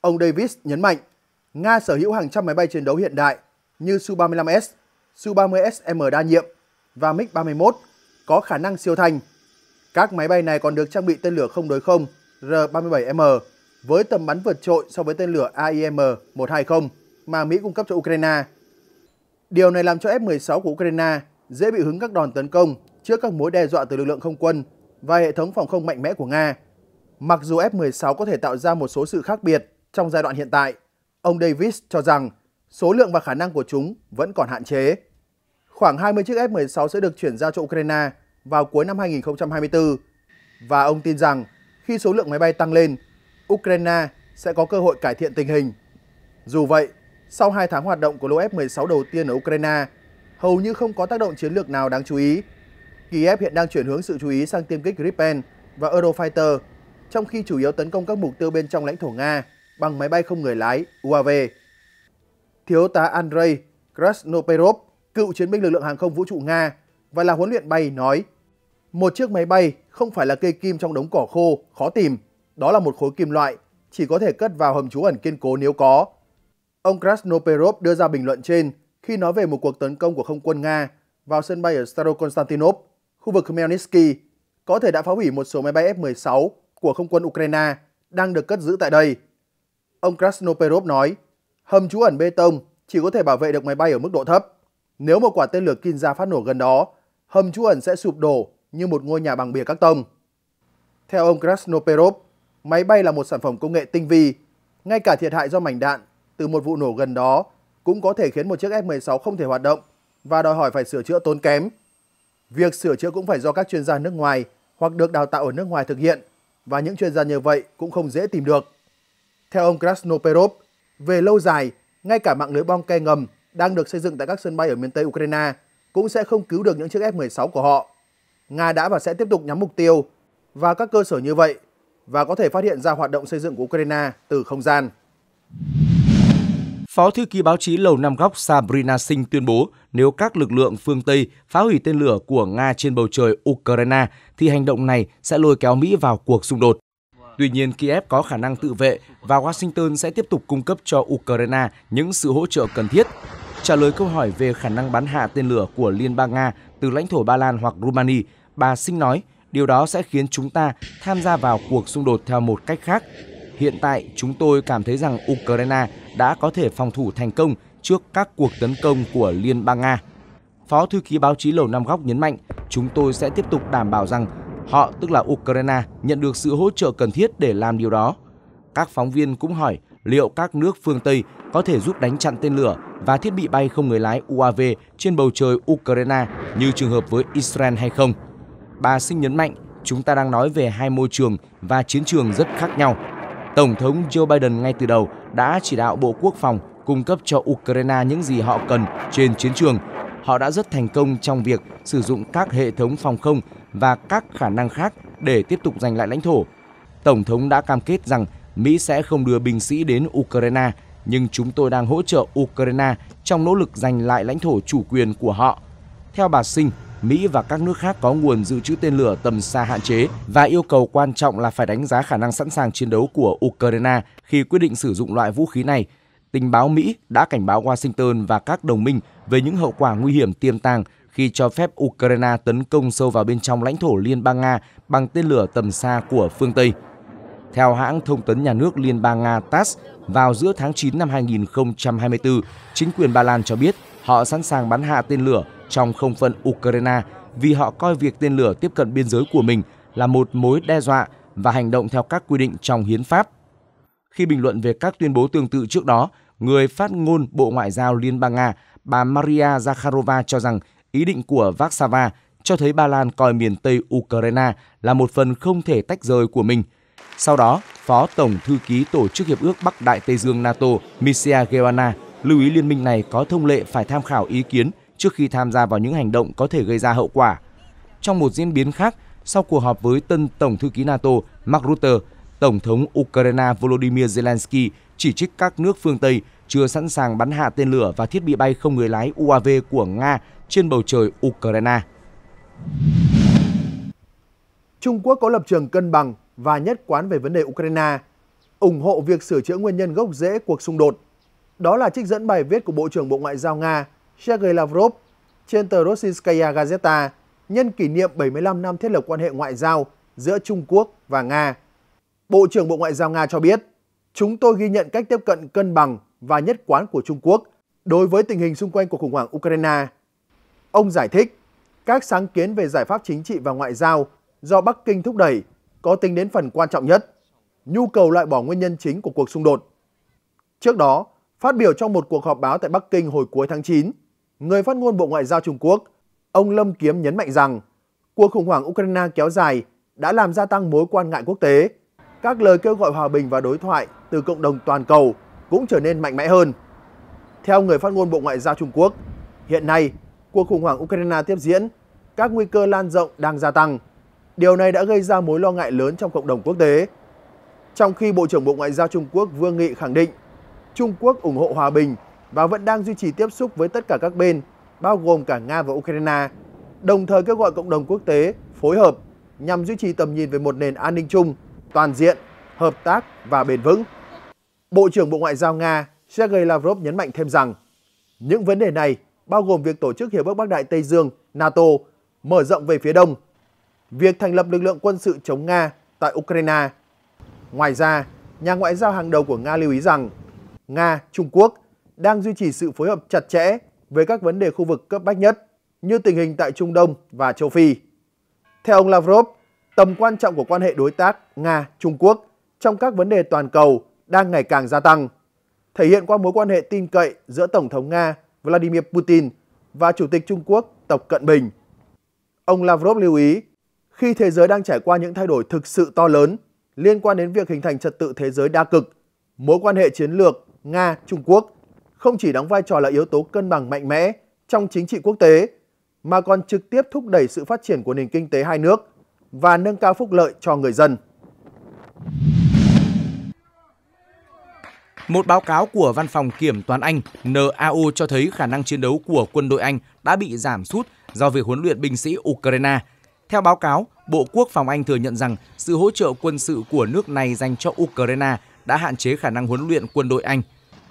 Ông Davis nhấn mạnh, Nga sở hữu hàng trăm máy bay chiến đấu hiện đại như Su-35S, Su-30SM đa nhiệm và MiG-31 có khả năng siêu thanh. Các máy bay này còn được trang bị tên lửa không đối không R-37M với tầm bắn vượt trội so với tên lửa AIM-120 mà Mỹ cung cấp cho Ukraine. Điều này làm cho F-16 của Ukraine dễ bị hứng các đòn tấn công trước các mối đe dọa từ lực lượng không quân và hệ thống phòng không mạnh mẽ của Nga. Mặc dù F-16 có thể tạo ra một số sự khác biệt trong giai đoạn hiện tại, ông Davis cho rằng số lượng và khả năng của chúng vẫn còn hạn chế khoảng 20 chiếc F-16 sẽ được chuyển giao cho Ukraine vào cuối năm 2024 và ông tin rằng khi số lượng máy bay tăng lên, Ukraine sẽ có cơ hội cải thiện tình hình. Dù vậy, sau 2 tháng hoạt động của lô F-16 đầu tiên ở Ukraine, hầu như không có tác động chiến lược nào đáng chú ý. Kiev hiện đang chuyển hướng sự chú ý sang tiêm kích Gripen và Eurofighter, trong khi chủ yếu tấn công các mục tiêu bên trong lãnh thổ Nga bằng máy bay không người lái UAV. Thiếu tá Andrei Krasnoperov cựu chiến binh lực lượng hàng không vũ trụ Nga và là huấn luyện bay nói Một chiếc máy bay không phải là cây kim trong đống cỏ khô, khó tìm. Đó là một khối kim loại, chỉ có thể cất vào hầm trú ẩn kiên cố nếu có. Ông Krasnoperov đưa ra bình luận trên khi nói về một cuộc tấn công của không quân Nga vào sân bay ở Starokonstantinov, khu vực Khmelnytsky, có thể đã phá hủy một số máy bay F-16 của không quân Ukraine đang được cất giữ tại đây. Ông Krasnoperov nói, hầm trú ẩn bê tông chỉ có thể bảo vệ được máy bay ở mức độ thấp. Nếu một quả tên lửa Kinza phát nổ gần đó, hầm trú ẩn sẽ sụp đổ như một ngôi nhà bằng bìa các tông. Theo ông Krasnoperov, máy bay là một sản phẩm công nghệ tinh vi. Ngay cả thiệt hại do mảnh đạn từ một vụ nổ gần đó cũng có thể khiến một chiếc F-16 không thể hoạt động và đòi hỏi phải sửa chữa tốn kém. Việc sửa chữa cũng phải do các chuyên gia nước ngoài hoặc được đào tạo ở nước ngoài thực hiện và những chuyên gia như vậy cũng không dễ tìm được. Theo ông Krasnoperov, về lâu dài, ngay cả mạng lưới bong ke ngầm đang được xây dựng tại các sân bay ở miền Tây Ukraine cũng sẽ không cứu được những chiếc F-16 của họ. Nga đã và sẽ tiếp tục nhắm mục tiêu vào các cơ sở như vậy và có thể phát hiện ra hoạt động xây dựng của Ukraine từ không gian. Phó thư ký báo chí Lầu Năm Góc Sabrina Singh tuyên bố nếu các lực lượng phương Tây phá hủy tên lửa của Nga trên bầu trời Ukraine thì hành động này sẽ lôi kéo Mỹ vào cuộc xung đột. Tuy nhiên, Kiev có khả năng tự vệ và Washington sẽ tiếp tục cung cấp cho Ukraine những sự hỗ trợ cần thiết Trả lời câu hỏi về khả năng bắn hạ tên lửa của Liên bang Nga từ lãnh thổ Ba Lan hoặc Rumani, bà Sinh nói điều đó sẽ khiến chúng ta tham gia vào cuộc xung đột theo một cách khác. Hiện tại, chúng tôi cảm thấy rằng Ukraine đã có thể phòng thủ thành công trước các cuộc tấn công của Liên bang Nga. Phó thư ký báo chí Lầu Năm Góc nhấn mạnh, chúng tôi sẽ tiếp tục đảm bảo rằng họ, tức là Ukraine, nhận được sự hỗ trợ cần thiết để làm điều đó. Các phóng viên cũng hỏi liệu các nước phương Tây có thể giúp đánh chặn tên lửa và thiết bị bay không người lái UAV trên bầu trời Ukraine như trường hợp với Israel hay không. Bà Sinh nhấn mạnh, chúng ta đang nói về hai môi trường và chiến trường rất khác nhau. Tổng thống Joe Biden ngay từ đầu đã chỉ đạo Bộ Quốc phòng cung cấp cho Ukraine những gì họ cần trên chiến trường. Họ đã rất thành công trong việc sử dụng các hệ thống phòng không và các khả năng khác để tiếp tục giành lại lãnh thổ. Tổng thống đã cam kết rằng Mỹ sẽ không đưa binh sĩ đến Ukraine nhưng chúng tôi đang hỗ trợ Ukraine trong nỗ lực giành lại lãnh thổ chủ quyền của họ. Theo bà Sinh, Mỹ và các nước khác có nguồn dự trữ tên lửa tầm xa hạn chế và yêu cầu quan trọng là phải đánh giá khả năng sẵn sàng chiến đấu của Ukraine khi quyết định sử dụng loại vũ khí này. Tình báo Mỹ đã cảnh báo Washington và các đồng minh về những hậu quả nguy hiểm tiềm tàng khi cho phép Ukraine tấn công sâu vào bên trong lãnh thổ Liên bang Nga bằng tên lửa tầm xa của phương Tây theo hãng thông tấn nhà nước Liên bang Nga TASS vào giữa tháng 9 năm 2024, chính quyền Ba Lan cho biết họ sẵn sàng bắn hạ tên lửa trong không phận Ukraine vì họ coi việc tên lửa tiếp cận biên giới của mình là một mối đe dọa và hành động theo các quy định trong hiến pháp. Khi bình luận về các tuyên bố tương tự trước đó, người phát ngôn Bộ Ngoại giao Liên bang Nga, bà Maria Zakharova cho rằng ý định của Warsaw cho thấy Ba Lan coi miền Tây Ukraine là một phần không thể tách rời của mình – sau đó, Phó Tổng Thư ký Tổ chức Hiệp ước Bắc Đại Tây Dương NATO misia guevara lưu ý liên minh này có thông lệ phải tham khảo ý kiến trước khi tham gia vào những hành động có thể gây ra hậu quả. Trong một diễn biến khác, sau cuộc họp với tân Tổng thư ký NATO Mark Rutte, Tổng thống Ukraine Volodymyr Zelensky chỉ trích các nước phương Tây chưa sẵn sàng bắn hạ tên lửa và thiết bị bay không người lái UAV của Nga trên bầu trời Ukraine. Trung Quốc có lập trường cân bằng và nhất quán về vấn đề Ukraine, ủng hộ việc sửa chữa nguyên nhân gốc rễ cuộc xung đột. Đó là trích dẫn bài viết của Bộ trưởng Bộ Ngoại giao Nga Sergei Lavrov trên tờ Rossiyskaya Gazeta nhân kỷ niệm 75 năm thiết lập quan hệ ngoại giao giữa Trung Quốc và Nga. Bộ trưởng Bộ Ngoại giao Nga cho biết, chúng tôi ghi nhận cách tiếp cận cân bằng và nhất quán của Trung Quốc đối với tình hình xung quanh cuộc khủng hoảng Ukraine. Ông giải thích, các sáng kiến về giải pháp chính trị và ngoại giao do Bắc Kinh thúc đẩy có tính đến phần quan trọng nhất, nhu cầu loại bỏ nguyên nhân chính của cuộc xung đột. Trước đó, phát biểu trong một cuộc họp báo tại Bắc Kinh hồi cuối tháng 9, người phát ngôn Bộ Ngoại giao Trung Quốc, ông Lâm Kiếm nhấn mạnh rằng cuộc khủng hoảng Ukraine kéo dài đã làm gia tăng mối quan ngại quốc tế. Các lời kêu gọi hòa bình và đối thoại từ cộng đồng toàn cầu cũng trở nên mạnh mẽ hơn. Theo người phát ngôn Bộ Ngoại giao Trung Quốc, hiện nay cuộc khủng hoảng Ukraine tiếp diễn, các nguy cơ lan rộng đang gia tăng. Điều này đã gây ra mối lo ngại lớn trong cộng đồng quốc tế. Trong khi Bộ trưởng Bộ Ngoại giao Trung Quốc Vương Nghị khẳng định Trung Quốc ủng hộ hòa bình và vẫn đang duy trì tiếp xúc với tất cả các bên, bao gồm cả Nga và Ukraine, đồng thời kêu gọi cộng đồng quốc tế phối hợp nhằm duy trì tầm nhìn về một nền an ninh chung, toàn diện, hợp tác và bền vững. Bộ trưởng Bộ Ngoại giao Nga Sergei Lavrov nhấn mạnh thêm rằng những vấn đề này bao gồm việc tổ chức Hiệp ước Bắc Đại Tây Dương NATO mở rộng về phía đông việc thành lập lực lượng quân sự chống Nga tại Ukraine. Ngoài ra, nhà ngoại giao hàng đầu của Nga lưu ý rằng Nga, Trung Quốc đang duy trì sự phối hợp chặt chẽ với các vấn đề khu vực cấp bách nhất như tình hình tại Trung Đông và châu Phi. Theo ông Lavrov, tầm quan trọng của quan hệ đối tác Nga-Trung Quốc trong các vấn đề toàn cầu đang ngày càng gia tăng, thể hiện qua mối quan hệ tin cậy giữa Tổng thống Nga Vladimir Putin và Chủ tịch Trung Quốc Tập Cận Bình. Ông Lavrov lưu ý khi thế giới đang trải qua những thay đổi thực sự to lớn liên quan đến việc hình thành trật tự thế giới đa cực, mối quan hệ chiến lược Nga-Trung Quốc không chỉ đóng vai trò là yếu tố cân bằng mạnh mẽ trong chính trị quốc tế, mà còn trực tiếp thúc đẩy sự phát triển của nền kinh tế hai nước và nâng cao phúc lợi cho người dân. Một báo cáo của Văn phòng Kiểm toán Anh NAO cho thấy khả năng chiến đấu của quân đội Anh đã bị giảm sút do việc huấn luyện binh sĩ Ukraine. Theo báo cáo, Bộ Quốc phòng Anh thừa nhận rằng sự hỗ trợ quân sự của nước này dành cho Ukraine đã hạn chế khả năng huấn luyện quân đội Anh.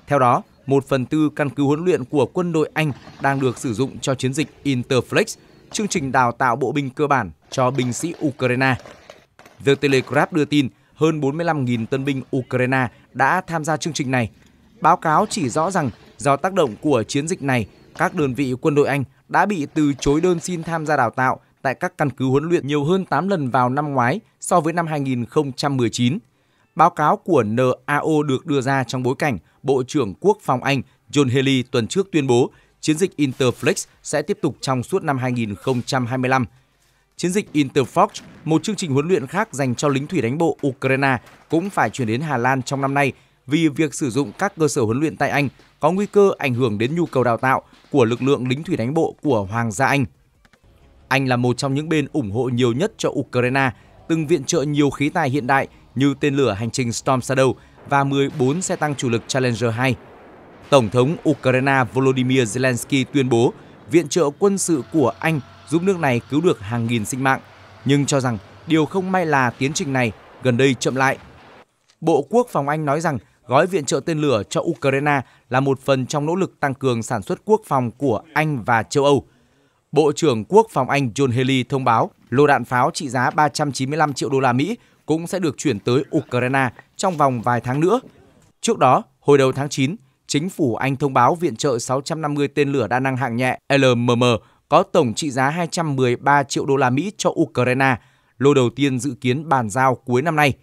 Theo đó, một phần tư căn cứ huấn luyện của quân đội Anh đang được sử dụng cho chiến dịch Interflex, chương trình đào tạo bộ binh cơ bản cho binh sĩ Ukraine. The Telegraph đưa tin hơn 45.000 tân binh Ukraine đã tham gia chương trình này. Báo cáo chỉ rõ rằng do tác động của chiến dịch này, các đơn vị quân đội Anh đã bị từ chối đơn xin tham gia đào tạo tại các căn cứ huấn luyện nhiều hơn 8 lần vào năm ngoái so với năm 2019. Báo cáo của NAO được đưa ra trong bối cảnh Bộ trưởng Quốc phòng Anh John Healey tuần trước tuyên bố chiến dịch Interflex sẽ tiếp tục trong suốt năm 2025. Chiến dịch Interfox, một chương trình huấn luyện khác dành cho lính thủy đánh bộ Ukraine, cũng phải chuyển đến Hà Lan trong năm nay vì việc sử dụng các cơ sở huấn luyện tại Anh có nguy cơ ảnh hưởng đến nhu cầu đào tạo của lực lượng lính thủy đánh bộ của Hoàng gia Anh. Anh là một trong những bên ủng hộ nhiều nhất cho Ukraine, từng viện trợ nhiều khí tài hiện đại như tên lửa hành trình Storm Shadow và 14 xe tăng chủ lực Challenger 2. Tổng thống Ukraine Volodymyr Zelensky tuyên bố viện trợ quân sự của Anh giúp nước này cứu được hàng nghìn sinh mạng, nhưng cho rằng điều không may là tiến trình này gần đây chậm lại. Bộ Quốc phòng Anh nói rằng gói viện trợ tên lửa cho Ukraine là một phần trong nỗ lực tăng cường sản xuất quốc phòng của Anh và châu Âu. Bộ trưởng Quốc phòng Anh John Healy thông báo lô đạn pháo trị giá 395 triệu đô la Mỹ cũng sẽ được chuyển tới Ukraine trong vòng vài tháng nữa. Trước đó, hồi đầu tháng 9, chính phủ Anh thông báo viện trợ 650 tên lửa đa năng hạng nhẹ LMM có tổng trị giá 213 triệu đô la Mỹ cho Ukraine, lô đầu tiên dự kiến bàn giao cuối năm nay.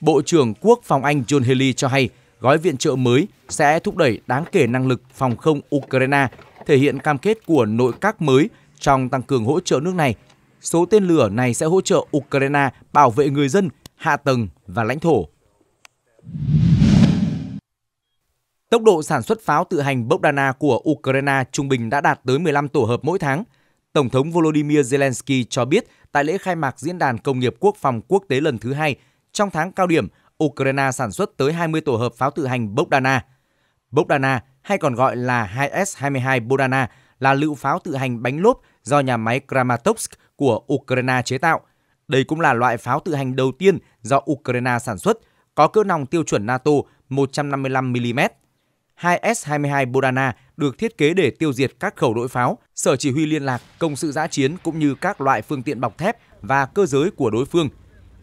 Bộ trưởng Quốc phòng Anh John Healy cho hay gói viện trợ mới sẽ thúc đẩy đáng kể năng lực phòng không Ukraine, thể hiện cam kết của nội các mới trong tăng cường hỗ trợ nước này. Số tên lửa này sẽ hỗ trợ Ukraine bảo vệ người dân, hạ tầng và lãnh thổ. Tốc độ sản xuất pháo tự hành Bogdana của Ukraine trung bình đã đạt tới 15 tổ hợp mỗi tháng. Tổng thống Volodymyr Zelensky cho biết tại lễ khai mạc Diễn đàn Công nghiệp Quốc phòng Quốc tế lần thứ hai, trong tháng cao điểm, Ukraine sản xuất tới 20 tổ hợp pháo tự hành Bogdana. Bogdana, hay còn gọi là 2S-22 Bogdana, là lựu pháo tự hành bánh lốp do nhà máy Kramatorsk của Ukraine chế tạo. Đây cũng là loại pháo tự hành đầu tiên do Ukraine sản xuất, có cỡ nòng tiêu chuẩn NATO 155mm. 2S-22 Bodana được thiết kế để tiêu diệt các khẩu đội pháo, sở chỉ huy liên lạc, công sự giã chiến cũng như các loại phương tiện bọc thép và cơ giới của đối phương.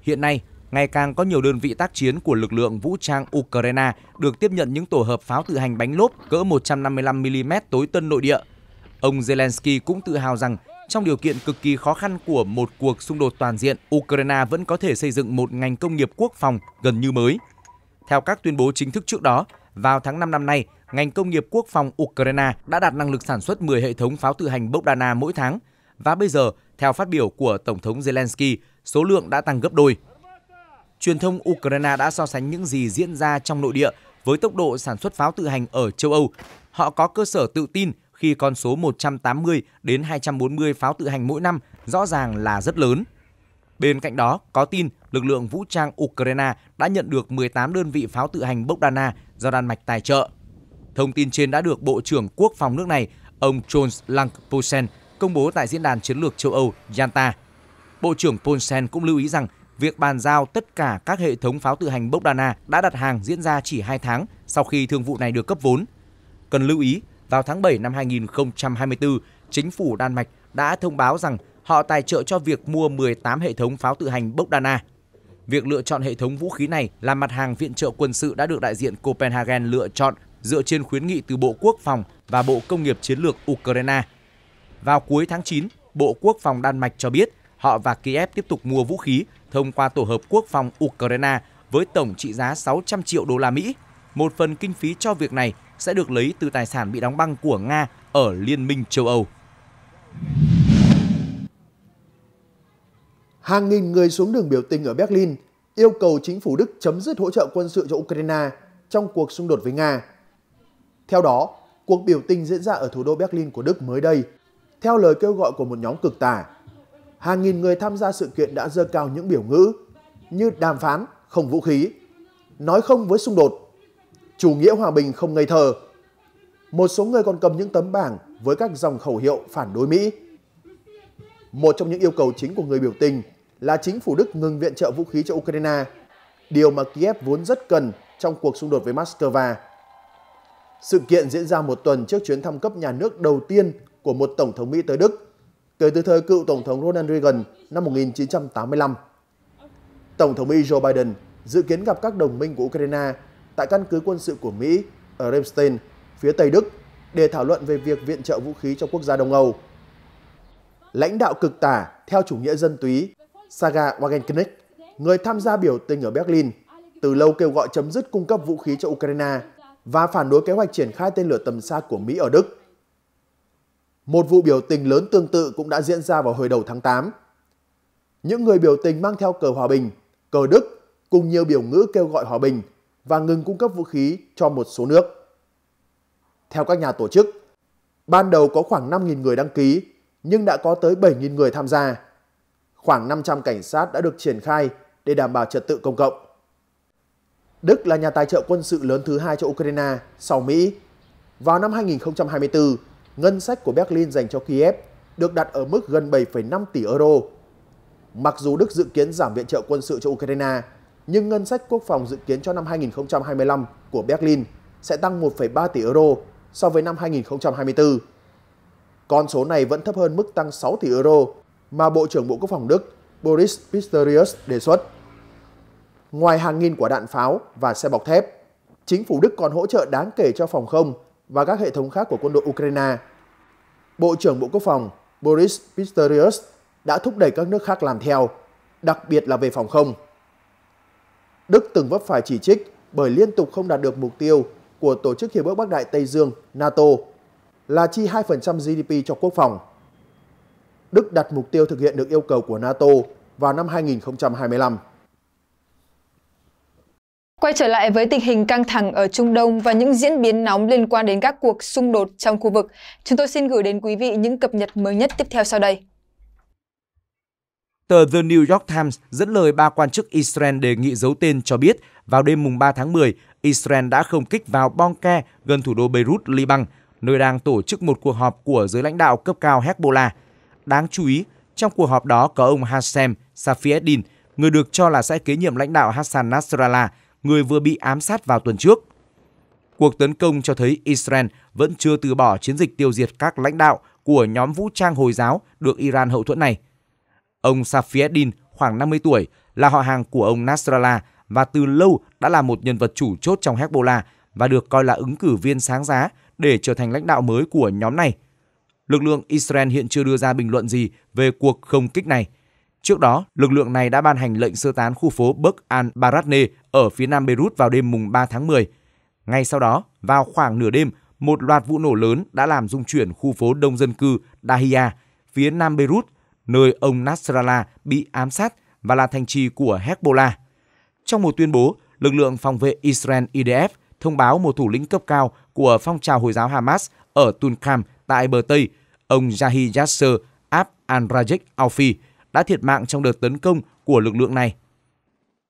Hiện nay, ngày càng có nhiều đơn vị tác chiến của lực lượng vũ trang Ukraine được tiếp nhận những tổ hợp pháo tự hành bánh lốp cỡ 155mm tối tân nội địa Ông Zelensky cũng tự hào rằng trong điều kiện cực kỳ khó khăn của một cuộc xung đột toàn diện, Ukraine vẫn có thể xây dựng một ngành công nghiệp quốc phòng gần như mới. Theo các tuyên bố chính thức trước đó, vào tháng 5 năm nay, ngành công nghiệp quốc phòng Ukraine đã đạt năng lực sản xuất 10 hệ thống pháo tự hành Bogdana mỗi tháng. Và bây giờ, theo phát biểu của Tổng thống Zelensky, số lượng đã tăng gấp đôi. Truyền thông Ukraine đã so sánh những gì diễn ra trong nội địa với tốc độ sản xuất pháo tự hành ở châu Âu. Họ có cơ sở tự tin khi con số 180 đến 240 pháo tự hành mỗi năm rõ ràng là rất lớn. Bên cạnh đó, có tin lực lượng vũ trang Ukraine đã nhận được 18 đơn vị pháo tự hành Bogdana do Đan Mạch tài trợ. Thông tin trên đã được Bộ trưởng Quốc phòng nước này, ông Jones Lang Poulsen công bố tại Diễn đàn Chiến lược châu Âu Yalta. Bộ trưởng Poulsen cũng lưu ý rằng việc bàn giao tất cả các hệ thống pháo tự hành Bogdana đã đặt hàng diễn ra chỉ 2 tháng sau khi thương vụ này được cấp vốn. Cần lưu ý, vào tháng 7 năm 2024, chính phủ Đan Mạch đã thông báo rằng họ tài trợ cho việc mua 18 hệ thống pháo tự hành Bogdana. Việc lựa chọn hệ thống vũ khí này là mặt hàng viện trợ quân sự đã được đại diện Copenhagen lựa chọn dựa trên khuyến nghị từ Bộ Quốc phòng và Bộ Công nghiệp Chiến lược Ukraine. Vào cuối tháng 9, Bộ Quốc phòng Đan Mạch cho biết họ và Kiev tiếp tục mua vũ khí thông qua Tổ hợp Quốc phòng Ukraine với tổng trị giá 600 triệu đô la Mỹ. Một phần kinh phí cho việc này sẽ được lấy từ tài sản bị đóng băng của Nga ở Liên minh châu Âu. Hàng nghìn người xuống đường biểu tình ở Berlin yêu cầu chính phủ Đức chấm dứt hỗ trợ quân sự cho Ukraine trong cuộc xung đột với Nga. Theo đó, cuộc biểu tình diễn ra ở thủ đô Berlin của Đức mới đây, theo lời kêu gọi của một nhóm cực tả. Hàng nghìn người tham gia sự kiện đã dơ cao những biểu ngữ như đàm phán, không vũ khí, nói không với xung đột, chủ nghĩa hòa bình không ngây thơ. Một số người còn cầm những tấm bảng với các dòng khẩu hiệu phản đối Mỹ. Một trong những yêu cầu chính của người biểu tình là chính phủ Đức ngừng viện trợ vũ khí cho Ukraine, điều mà Kiev vốn rất cần trong cuộc xung đột với Moscow. Sự kiện diễn ra một tuần trước chuyến thăm cấp nhà nước đầu tiên của một Tổng thống Mỹ tới Đức, kể từ thời cựu Tổng thống Ronald Reagan năm 1985. Tổng thống Mỹ Joe Biden dự kiến gặp các đồng minh của Ukraine tại căn cứ quân sự của Mỹ ở Remstein, phía Tây Đức, để thảo luận về việc viện trợ vũ khí cho quốc gia Đông Âu. Lãnh đạo cực tả theo chủ nghĩa dân túy Saga Wagenknecht, người tham gia biểu tình ở Berlin, từ lâu kêu gọi chấm dứt cung cấp vũ khí cho Ukraine và phản đối kế hoạch triển khai tên lửa tầm xa của Mỹ ở Đức. Một vụ biểu tình lớn tương tự cũng đã diễn ra vào hồi đầu tháng 8. Những người biểu tình mang theo cờ hòa bình, cờ Đức cùng nhiều biểu ngữ kêu gọi hòa bình và ngừng cung cấp vũ khí cho một số nước. Theo các nhà tổ chức, ban đầu có khoảng 5.000 người đăng ký, nhưng đã có tới 7.000 người tham gia. Khoảng 500 cảnh sát đã được triển khai để đảm bảo trật tự công cộng. Đức là nhà tài trợ quân sự lớn thứ hai cho Ukraine sau Mỹ. Vào năm 2024, ngân sách của Berlin dành cho Kiev được đặt ở mức gần 7,5 tỷ euro. Mặc dù Đức dự kiến giảm viện trợ quân sự cho Ukraine nhưng ngân sách quốc phòng dự kiến cho năm 2025 của Berlin sẽ tăng 1,3 tỷ euro so với năm 2024. Con số này vẫn thấp hơn mức tăng 6 tỷ euro mà Bộ trưởng Bộ Quốc phòng Đức Boris Pistorius đề xuất. Ngoài hàng nghìn quả đạn pháo và xe bọc thép, chính phủ Đức còn hỗ trợ đáng kể cho phòng không và các hệ thống khác của quân đội Ukraine. Bộ trưởng Bộ Quốc phòng Boris Pistorius đã thúc đẩy các nước khác làm theo, đặc biệt là về phòng không. Đức từng vấp phải chỉ trích bởi liên tục không đạt được mục tiêu của Tổ chức Hiệp ước Bắc Đại Tây Dương NATO là chi 2% GDP cho quốc phòng. Đức đặt mục tiêu thực hiện được yêu cầu của NATO vào năm 2025. Quay trở lại với tình hình căng thẳng ở Trung Đông và những diễn biến nóng liên quan đến các cuộc xung đột trong khu vực, chúng tôi xin gửi đến quý vị những cập nhật mới nhất tiếp theo sau đây. Tờ The New York Times dẫn lời ba quan chức Israel đề nghị giấu tên cho biết vào đêm mùng 3 tháng 10, Israel đã không kích vào Bonke gần thủ đô Beirut, Liban, nơi đang tổ chức một cuộc họp của giới lãnh đạo cấp cao Hezbollah. Đáng chú ý, trong cuộc họp đó có ông Hassem Safieddin, người được cho là sẽ kế nhiệm lãnh đạo Hassan Nasrallah, người vừa bị ám sát vào tuần trước. Cuộc tấn công cho thấy Israel vẫn chưa từ bỏ chiến dịch tiêu diệt các lãnh đạo của nhóm vũ trang Hồi giáo được Iran hậu thuẫn này – Ông Safieddin, khoảng 50 tuổi, là họ hàng của ông Nasrallah và từ lâu đã là một nhân vật chủ chốt trong Hezbollah và được coi là ứng cử viên sáng giá để trở thành lãnh đạo mới của nhóm này. Lực lượng Israel hiện chưa đưa ra bình luận gì về cuộc không kích này. Trước đó, lực lượng này đã ban hành lệnh sơ tán khu phố Bắc al-Baratne ở phía nam Beirut vào đêm mùng 3 tháng 10. Ngay sau đó, vào khoảng nửa đêm, một loạt vụ nổ lớn đã làm rung chuyển khu phố đông dân cư Dahia, phía nam Beirut – nơi ông Nasrallah bị ám sát và là thành trì của Hezbollah. Trong một tuyên bố, lực lượng phòng vệ Israel IDF thông báo một thủ lĩnh cấp cao của phong trào Hồi giáo Hamas ở Tulkam tại bờ Tây, ông Jahi Yasser Ab al-Rajek Alfi, đã thiệt mạng trong đợt tấn công của lực lượng này.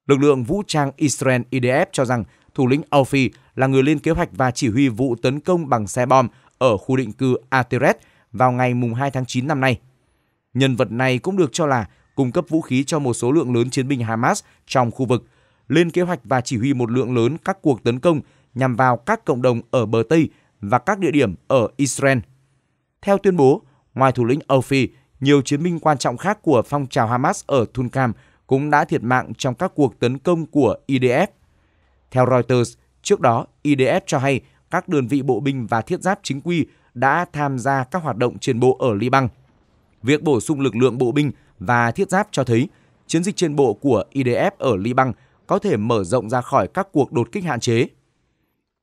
Lực lượng vũ trang Israel IDF cho rằng thủ lĩnh Alfi là người lên kế hoạch và chỉ huy vụ tấn công bằng xe bom ở khu định cư Ateret vào ngày 2 tháng 9 năm nay. Nhân vật này cũng được cho là cung cấp vũ khí cho một số lượng lớn chiến binh Hamas trong khu vực, lên kế hoạch và chỉ huy một lượng lớn các cuộc tấn công nhằm vào các cộng đồng ở bờ Tây và các địa điểm ở Israel. Theo tuyên bố, ngoài thủ lĩnh Âu nhiều chiến binh quan trọng khác của phong trào Hamas ở Tunkam cũng đã thiệt mạng trong các cuộc tấn công của IDF. Theo Reuters, trước đó IDF cho hay các đơn vị bộ binh và thiết giáp chính quy đã tham gia các hoạt động trên bộ ở Liban. Việc bổ sung lực lượng bộ binh và thiết giáp cho thấy chiến dịch trên bộ của IDF ở Liban có thể mở rộng ra khỏi các cuộc đột kích hạn chế.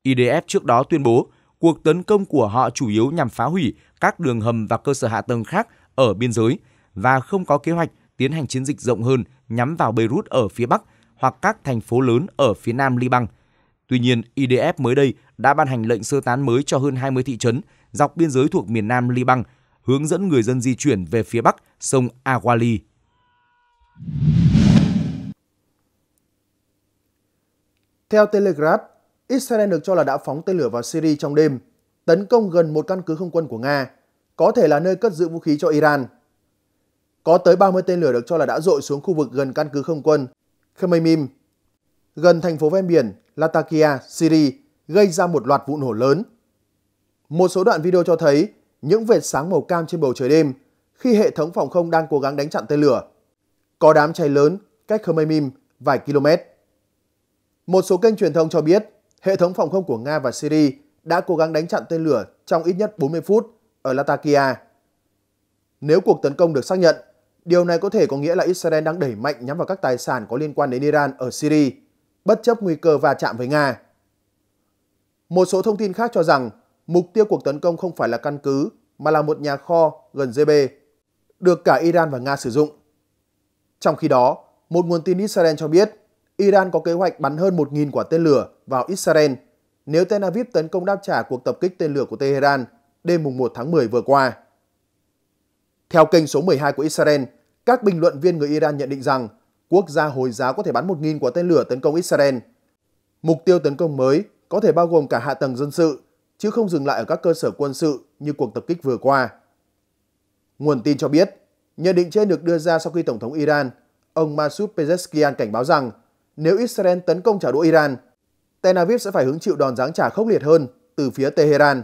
IDF trước đó tuyên bố cuộc tấn công của họ chủ yếu nhằm phá hủy các đường hầm và cơ sở hạ tầng khác ở biên giới và không có kế hoạch tiến hành chiến dịch rộng hơn nhắm vào Beirut ở phía Bắc hoặc các thành phố lớn ở phía Nam Liban. Tuy nhiên, IDF mới đây đã ban hành lệnh sơ tán mới cho hơn 20 thị trấn dọc biên giới thuộc miền Nam Liban – hướng dẫn người dân di chuyển về phía bắc sông Awali. Theo Telegraph, Israel được cho là đã phóng tên lửa vào Syria trong đêm, tấn công gần một căn cứ không quân của Nga, có thể là nơi cất giữ vũ khí cho Iran. Có tới 30 tên lửa được cho là đã dội xuống khu vực gần căn cứ không quân Khmeimim, gần thành phố ven biển Latakia, Syria, gây ra một loạt vụ nổ lớn. Một số đoạn video cho thấy những vệt sáng màu cam trên bầu trời đêm khi hệ thống phòng không đang cố gắng đánh chặn tên lửa. Có đám cháy lớn cách Khmeimim vài km. Một số kênh truyền thông cho biết hệ thống phòng không của Nga và Syria đã cố gắng đánh chặn tên lửa trong ít nhất 40 phút ở Latakia. Nếu cuộc tấn công được xác nhận, điều này có thể có nghĩa là Israel đang đẩy mạnh nhắm vào các tài sản có liên quan đến Iran ở Syria, bất chấp nguy cơ va chạm với Nga. Một số thông tin khác cho rằng mục tiêu cuộc tấn công không phải là căn cứ mà là một nhà kho gần JB, được cả Iran và Nga sử dụng. Trong khi đó, một nguồn tin Israel cho biết Iran có kế hoạch bắn hơn 1.000 quả tên lửa vào Israel nếu Tel Aviv tấn công đáp trả cuộc tập kích tên lửa của Tehran đêm mùng 1 tháng 10 vừa qua. Theo kênh số 12 của Israel, các bình luận viên người Iran nhận định rằng quốc gia Hồi giáo có thể bắn 1.000 quả tên lửa tấn công Israel. Mục tiêu tấn công mới có thể bao gồm cả hạ tầng dân sự chứ không dừng lại ở các cơ sở quân sự như cuộc tập kích vừa qua. Nguồn tin cho biết, nhận định trên được đưa ra sau khi Tổng thống Iran, ông Masoud Pezeshkian cảnh báo rằng nếu Israel tấn công trả đũa Iran, Tel Aviv sẽ phải hứng chịu đòn giáng trả khốc liệt hơn từ phía Tehran.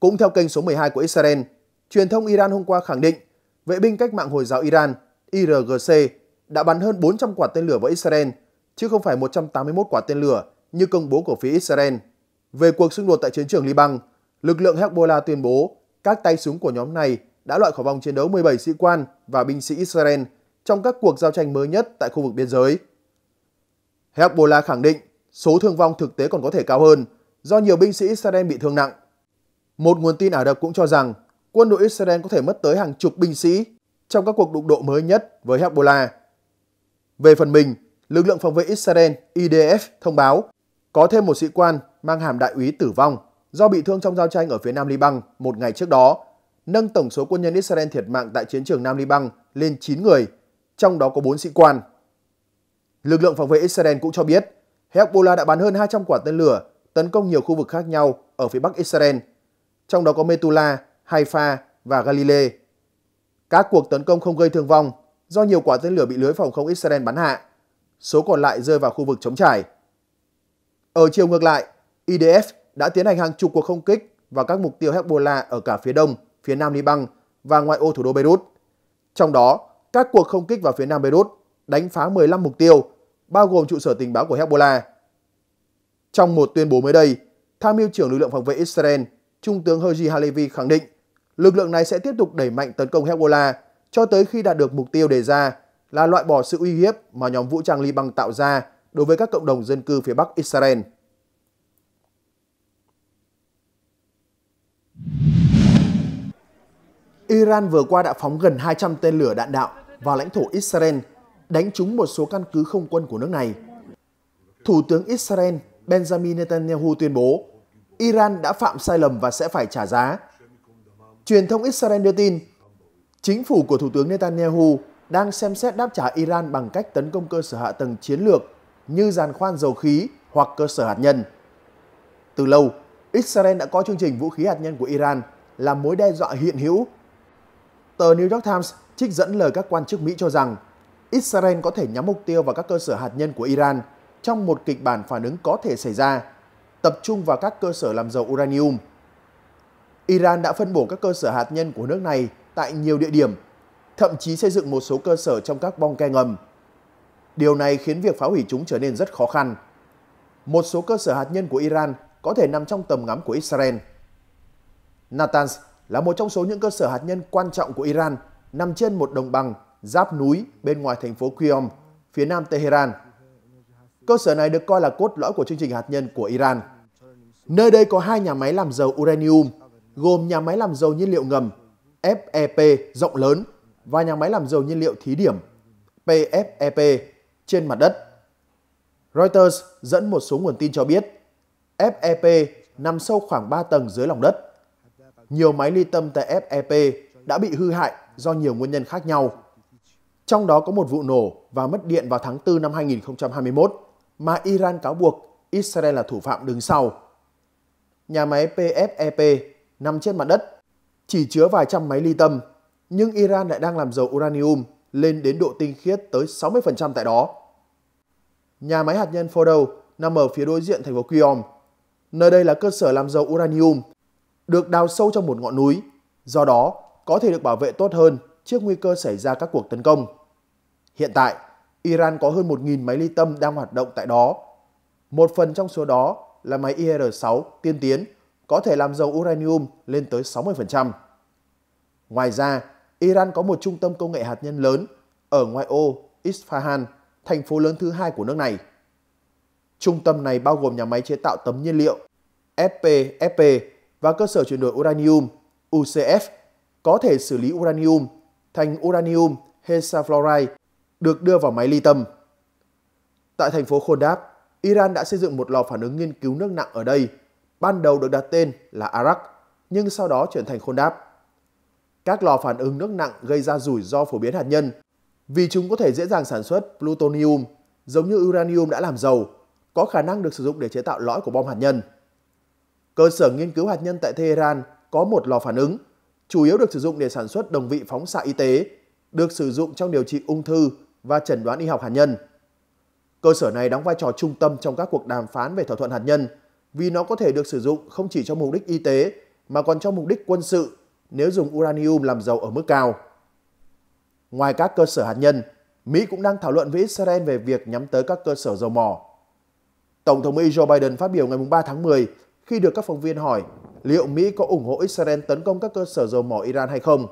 Cũng theo kênh số 12 của Israel, truyền thông Iran hôm qua khẳng định vệ binh cách mạng Hồi giáo Iran IRGC đã bắn hơn 400 quả tên lửa vào Israel, chứ không phải 181 quả tên lửa như công bố của phía Israel. Về cuộc xung đột tại chiến trường Liban, lực lượng Hezbollah tuyên bố các tay súng của nhóm này đã loại khỏi vòng chiến đấu 17 sĩ quan và binh sĩ Israel trong các cuộc giao tranh mới nhất tại khu vực biên giới. Hezbollah khẳng định số thương vong thực tế còn có thể cao hơn do nhiều binh sĩ Israel bị thương nặng. Một nguồn tin Ả Rập cũng cho rằng quân đội Israel có thể mất tới hàng chục binh sĩ trong các cuộc đụng độ mới nhất với Hezbollah. Về phần mình, lực lượng phòng vệ Israel IDF thông báo có thêm một sĩ quan mang hàm đại úy tử vong do bị thương trong giao tranh ở phía Nam Liban một ngày trước đó, nâng tổng số quân nhân Israel thiệt mạng tại chiến trường Nam Liban lên 9 người, trong đó có 4 sĩ quan. Lực lượng phòng vệ Israel cũng cho biết, Hezbollah đã bắn hơn 200 quả tên lửa tấn công nhiều khu vực khác nhau ở phía bắc Israel, trong đó có Metula, Haifa và Galilee. Các cuộc tấn công không gây thương vong do nhiều quả tên lửa bị lưới phòng không Israel bắn hạ. Số còn lại rơi vào khu vực chống trải. Ở chiều ngược lại, IDF đã tiến hành hàng chục cuộc không kích vào các mục tiêu Hezbollah ở cả phía đông, phía nam Liban và ngoại ô thủ đô Beirut. Trong đó, các cuộc không kích vào phía nam Beirut đánh phá 15 mục tiêu, bao gồm trụ sở tình báo của Hezbollah. Trong một tuyên bố mới đây, Tham mưu trưởng lực lượng phòng vệ Israel, Trung tướng Haji Halevi khẳng định lực lượng này sẽ tiếp tục đẩy mạnh tấn công Hezbollah cho tới khi đạt được mục tiêu đề ra là loại bỏ sự uy hiếp mà nhóm vũ trang Liban tạo ra đối với các cộng đồng dân cư phía Bắc Israel. Iran vừa qua đã phóng gần 200 tên lửa đạn đạo vào lãnh thổ Israel, đánh trúng một số căn cứ không quân của nước này. Thủ tướng Israel Benjamin Netanyahu tuyên bố Iran đã phạm sai lầm và sẽ phải trả giá. Truyền thông Israel đưa tin, chính phủ của Thủ tướng Netanyahu đang xem xét đáp trả Iran bằng cách tấn công cơ sở hạ tầng chiến lược như giàn khoan dầu khí hoặc cơ sở hạt nhân. Từ lâu, Israel đã có chương trình vũ khí hạt nhân của Iran là mối đe dọa hiện hữu. Tờ New York Times trích dẫn lời các quan chức Mỹ cho rằng Israel có thể nhắm mục tiêu vào các cơ sở hạt nhân của Iran trong một kịch bản phản ứng có thể xảy ra, tập trung vào các cơ sở làm dầu uranium. Iran đã phân bổ các cơ sở hạt nhân của nước này tại nhiều địa điểm, thậm chí xây dựng một số cơ sở trong các bong ke ngầm Điều này khiến việc phá hủy chúng trở nên rất khó khăn. Một số cơ sở hạt nhân của Iran có thể nằm trong tầm ngắm của Israel. Natanz là một trong số những cơ sở hạt nhân quan trọng của Iran nằm trên một đồng bằng giáp núi bên ngoài thành phố Qom, phía nam Tehran. Cơ sở này được coi là cốt lõi của chương trình hạt nhân của Iran. Nơi đây có hai nhà máy làm dầu uranium, gồm nhà máy làm dầu nhiên liệu ngầm FEP rộng lớn và nhà máy làm dầu nhiên liệu thí điểm PFEP trên mặt đất. Reuters dẫn một số nguồn tin cho biết FEP nằm sâu khoảng 3 tầng dưới lòng đất. Nhiều máy ly tâm tại FEP đã bị hư hại do nhiều nguyên nhân khác nhau. Trong đó có một vụ nổ và mất điện vào tháng 4 năm 2021 mà Iran cáo buộc Israel là thủ phạm đứng sau. Nhà máy PFEP e nằm trên mặt đất, chỉ chứa vài trăm máy ly tâm, nhưng Iran lại đang làm dầu uranium lên đến độ tinh khiết tới 60% tại đó. Nhà máy hạt nhân Fordow nằm ở phía đối diện thành phố Quyom. Nơi đây là cơ sở làm dầu uranium, được đào sâu trong một ngọn núi, do đó có thể được bảo vệ tốt hơn trước nguy cơ xảy ra các cuộc tấn công. Hiện tại, Iran có hơn 1.000 máy ly tâm đang hoạt động tại đó. Một phần trong số đó là máy IR-6 tiên tiến, có thể làm dầu uranium lên tới 60%. Ngoài ra, Iran có một trung tâm công nghệ hạt nhân lớn ở ngoại ô Isfahan thành phố lớn thứ hai của nước này. Trung tâm này bao gồm nhà máy chế tạo tấm nhiên liệu FPFP và cơ sở chuyển đổi uranium UCF có thể xử lý uranium thành uranium hexafluoride được đưa vào máy ly tâm. Tại thành phố Khordab, Iran đã xây dựng một lò phản ứng nghiên cứu nước nặng ở đây, ban đầu được đặt tên là Arak, nhưng sau đó chuyển thành Khordab. Các lò phản ứng nước nặng gây ra rủi ro phổ biến hạt nhân vì chúng có thể dễ dàng sản xuất plutonium giống như uranium đã làm giàu, có khả năng được sử dụng để chế tạo lõi của bom hạt nhân. Cơ sở nghiên cứu hạt nhân tại Tehran có một lò phản ứng, chủ yếu được sử dụng để sản xuất đồng vị phóng xạ y tế, được sử dụng trong điều trị ung thư và chẩn đoán y học hạt nhân. Cơ sở này đóng vai trò trung tâm trong các cuộc đàm phán về thỏa thuận hạt nhân vì nó có thể được sử dụng không chỉ cho mục đích y tế mà còn cho mục đích quân sự nếu dùng uranium làm giàu ở mức cao. Ngoài các cơ sở hạt nhân, Mỹ cũng đang thảo luận với Israel về việc nhắm tới các cơ sở dầu mỏ. Tổng thống Mỹ Joe Biden phát biểu ngày 3 tháng 10 khi được các phóng viên hỏi liệu Mỹ có ủng hộ Israel tấn công các cơ sở dầu mỏ Iran hay không.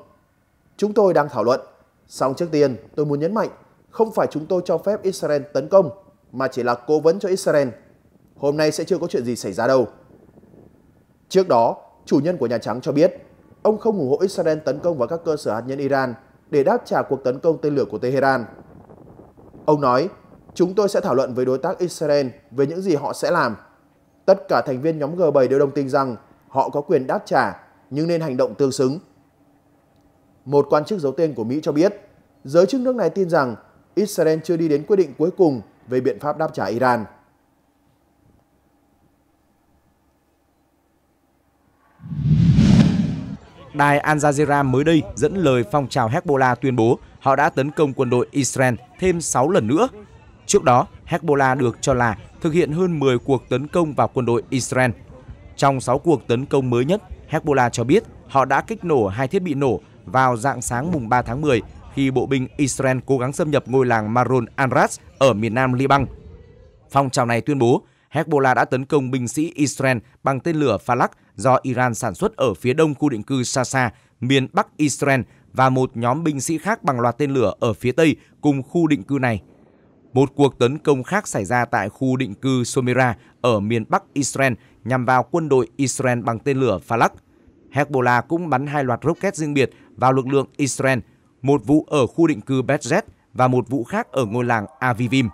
Chúng tôi đang thảo luận. Song trước tiên, tôi muốn nhấn mạnh, không phải chúng tôi cho phép Israel tấn công, mà chỉ là cố vấn cho Israel. Hôm nay sẽ chưa có chuyện gì xảy ra đâu. Trước đó, chủ nhân của Nhà Trắng cho biết, ông không ủng hộ Israel tấn công vào các cơ sở hạt nhân Iran – để đáp trả cuộc tấn công tên lửa của Tehran. Ông nói, chúng tôi sẽ thảo luận với đối tác Israel về những gì họ sẽ làm. Tất cả thành viên nhóm G7 đều đồng tình rằng họ có quyền đáp trả nhưng nên hành động tương xứng. Một quan chức giấu tên của Mỹ cho biết, giới chức nước này tin rằng Israel chưa đi đến quyết định cuối cùng về biện pháp đáp trả Iran. đài Al Jazeera mới đây dẫn lời phong trào Hezbollah tuyên bố họ đã tấn công quân đội Israel thêm 6 lần nữa. Trước đó, Hezbollah được cho là thực hiện hơn 10 cuộc tấn công vào quân đội Israel. Trong 6 cuộc tấn công mới nhất, Hezbollah cho biết họ đã kích nổ hai thiết bị nổ vào dạng sáng mùng 3 tháng 10 khi bộ binh Israel cố gắng xâm nhập ngôi làng Maron Anras ở miền nam Liban. Phong trào này tuyên bố Hezbollah đã tấn công binh sĩ Israel bằng tên lửa Falak do Iran sản xuất ở phía đông khu định cư Sasa, miền Bắc Israel và một nhóm binh sĩ khác bằng loạt tên lửa ở phía tây cùng khu định cư này. Một cuộc tấn công khác xảy ra tại khu định cư Somira ở miền Bắc Israel nhằm vào quân đội Israel bằng tên lửa Falak. Hezbollah cũng bắn hai loạt rocket riêng biệt vào lực lượng Israel, một vụ ở khu định cư Bezet và một vụ khác ở ngôi làng Avivim.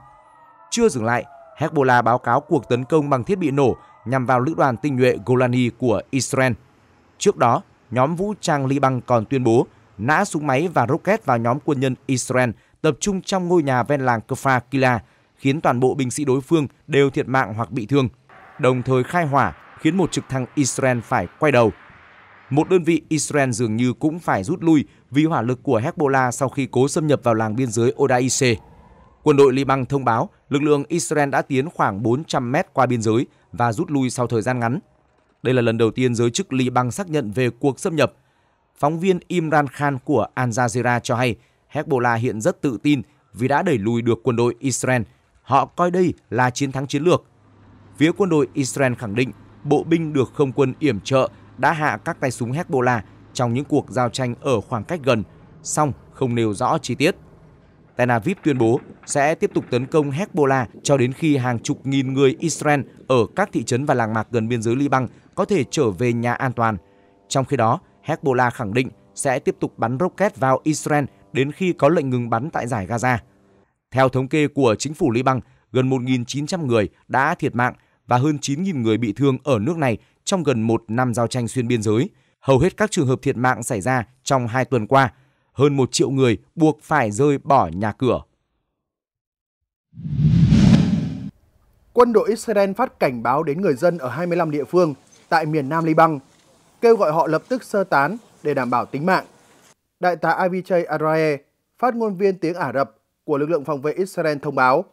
Chưa dừng lại, Hezbollah báo cáo cuộc tấn công bằng thiết bị nổ nhằm vào lữ đoàn tinh nhuệ Golani của Israel. Trước đó, nhóm vũ trang Liban còn tuyên bố nã súng máy và rocket vào nhóm quân nhân Israel tập trung trong ngôi nhà ven làng Kfar Kila, khiến toàn bộ binh sĩ đối phương đều thiệt mạng hoặc bị thương, đồng thời khai hỏa khiến một trực thăng Israel phải quay đầu. Một đơn vị Israel dường như cũng phải rút lui vì hỏa lực của Hezbollah sau khi cố xâm nhập vào làng biên giới Odaise. Quân đội Liban thông báo lực lượng Israel đã tiến khoảng 400 mét qua biên giới và rút lui sau thời gian ngắn. Đây là lần đầu tiên giới chức Liban xác nhận về cuộc xâm nhập. Phóng viên Imran Khan của Al Jazeera cho hay Hezbollah hiện rất tự tin vì đã đẩy lùi được quân đội Israel. Họ coi đây là chiến thắng chiến lược. Phía quân đội Israel khẳng định bộ binh được không quân yểm trợ đã hạ các tay súng Hezbollah trong những cuộc giao tranh ở khoảng cách gần, song không nêu rõ chi tiết. Tel tuyên bố sẽ tiếp tục tấn công Hezbollah cho đến khi hàng chục nghìn người Israel ở các thị trấn và làng mạc gần biên giới Liban có thể trở về nhà an toàn. Trong khi đó, Hezbollah khẳng định sẽ tiếp tục bắn rocket vào Israel đến khi có lệnh ngừng bắn tại giải Gaza. Theo thống kê của chính phủ Liban, gần 1.900 người đã thiệt mạng và hơn 9.000 người bị thương ở nước này trong gần một năm giao tranh xuyên biên giới. Hầu hết các trường hợp thiệt mạng xảy ra trong hai tuần qua – hơn một triệu người buộc phải rơi bỏ nhà cửa. Quân đội Israel phát cảnh báo đến người dân ở 25 địa phương tại miền Nam Liban, kêu gọi họ lập tức sơ tán để đảm bảo tính mạng. Đại tá Avichai Arae, phát ngôn viên tiếng Ả Rập của lực lượng phòng vệ Israel thông báo,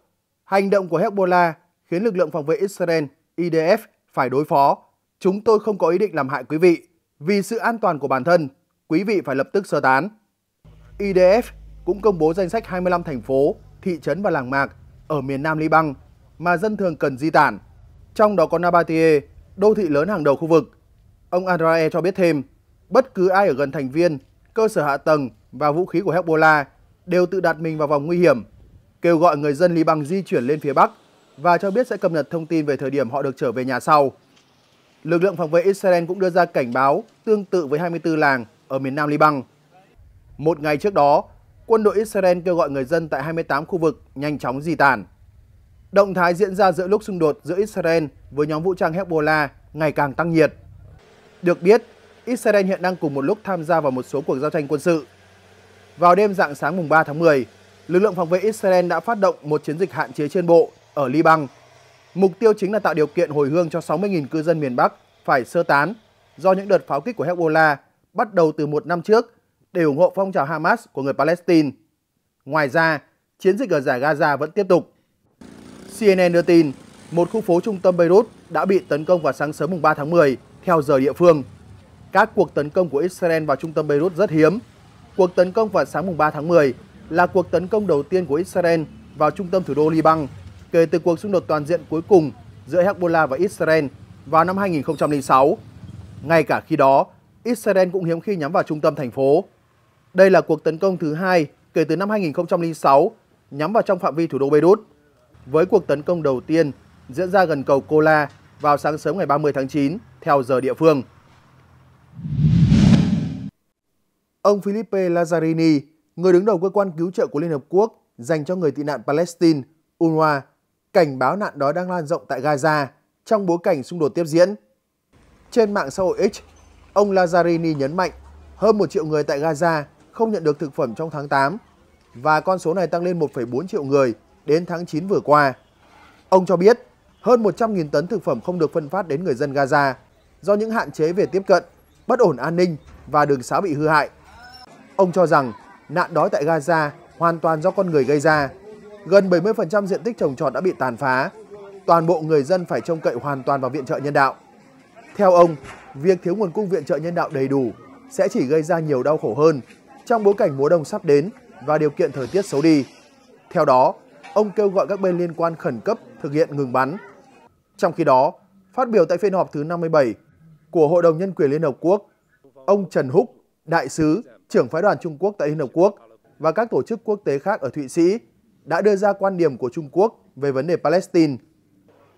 hành động của Hezbollah khiến lực lượng phòng vệ Israel IDF phải đối phó. Chúng tôi không có ý định làm hại quý vị. Vì sự an toàn của bản thân, quý vị phải lập tức sơ tán. IDF cũng công bố danh sách 25 thành phố, thị trấn và làng mạc ở miền Nam Liban mà dân thường cần di tản, trong đó có Nabatie, đô thị lớn hàng đầu khu vực. Ông Andrae cho biết thêm, bất cứ ai ở gần thành viên, cơ sở hạ tầng và vũ khí của Hezbollah đều tự đặt mình vào vòng nguy hiểm, kêu gọi người dân Liban di chuyển lên phía Bắc và cho biết sẽ cập nhật thông tin về thời điểm họ được trở về nhà sau. Lực lượng phòng vệ Israel cũng đưa ra cảnh báo tương tự với 24 làng ở miền Nam Liban. Một ngày trước đó, quân đội Israel kêu gọi người dân tại 28 khu vực nhanh chóng di tản. Động thái diễn ra giữa lúc xung đột giữa Israel với nhóm vũ trang Hezbollah ngày càng tăng nhiệt. Được biết, Israel hiện đang cùng một lúc tham gia vào một số cuộc giao tranh quân sự. Vào đêm dạng sáng mùng 3 tháng 10, lực lượng phòng vệ Israel đã phát động một chiến dịch hạn chế trên bộ ở Liban. Mục tiêu chính là tạo điều kiện hồi hương cho 60.000 cư dân miền Bắc phải sơ tán do những đợt pháo kích của Hezbollah bắt đầu từ một năm trước để ủng hộ phong trào Hamas của người Palestine. Ngoài ra, chiến dịch ở giải Gaza vẫn tiếp tục. CNN đưa tin, một khu phố trung tâm Beirut đã bị tấn công vào sáng sớm mùng 3 tháng 10 theo giờ địa phương. Các cuộc tấn công của Israel vào trung tâm Beirut rất hiếm. Cuộc tấn công vào sáng mùng 3 tháng 10 là cuộc tấn công đầu tiên của Israel vào trung tâm thủ đô Liban kể từ cuộc xung đột toàn diện cuối cùng giữa Hezbollah và Israel vào năm 2006. Ngay cả khi đó, Israel cũng hiếm khi nhắm vào trung tâm thành phố. Đây là cuộc tấn công thứ hai kể từ năm 2006 nhắm vào trong phạm vi thủ đô Beirut. Với cuộc tấn công đầu tiên diễn ra gần cầu Kola vào sáng sớm ngày 30 tháng 9 theo giờ địa phương. Ông Felipe Lazzarini, người đứng đầu cơ quan cứu trợ của Liên Hợp Quốc dành cho người tị nạn Palestine, UNRWA, cảnh báo nạn đói đang lan rộng tại Gaza trong bối cảnh xung đột tiếp diễn. Trên mạng xã hội X, ông Lazzarini nhấn mạnh hơn một triệu người tại Gaza không nhận được thực phẩm trong tháng 8 và con số này tăng lên 1,4 triệu người đến tháng 9 vừa qua. Ông cho biết hơn 100.000 tấn thực phẩm không được phân phát đến người dân Gaza do những hạn chế về tiếp cận, bất ổn an ninh và đường xá bị hư hại. Ông cho rằng nạn đói tại Gaza hoàn toàn do con người gây ra. Gần 70% diện tích trồng trọt đã bị tàn phá. Toàn bộ người dân phải trông cậy hoàn toàn vào viện trợ nhân đạo. Theo ông, việc thiếu nguồn cung viện trợ nhân đạo đầy đủ sẽ chỉ gây ra nhiều đau khổ hơn trong bối cảnh mùa đông sắp đến và điều kiện thời tiết xấu đi. Theo đó, ông kêu gọi các bên liên quan khẩn cấp thực hiện ngừng bắn. Trong khi đó, phát biểu tại phiên họp thứ 57 của Hội đồng Nhân quyền Liên Hợp Quốc, ông Trần Húc, đại sứ, trưởng phái đoàn Trung Quốc tại Liên Hợp Quốc và các tổ chức quốc tế khác ở Thụy Sĩ đã đưa ra quan điểm của Trung Quốc về vấn đề Palestine.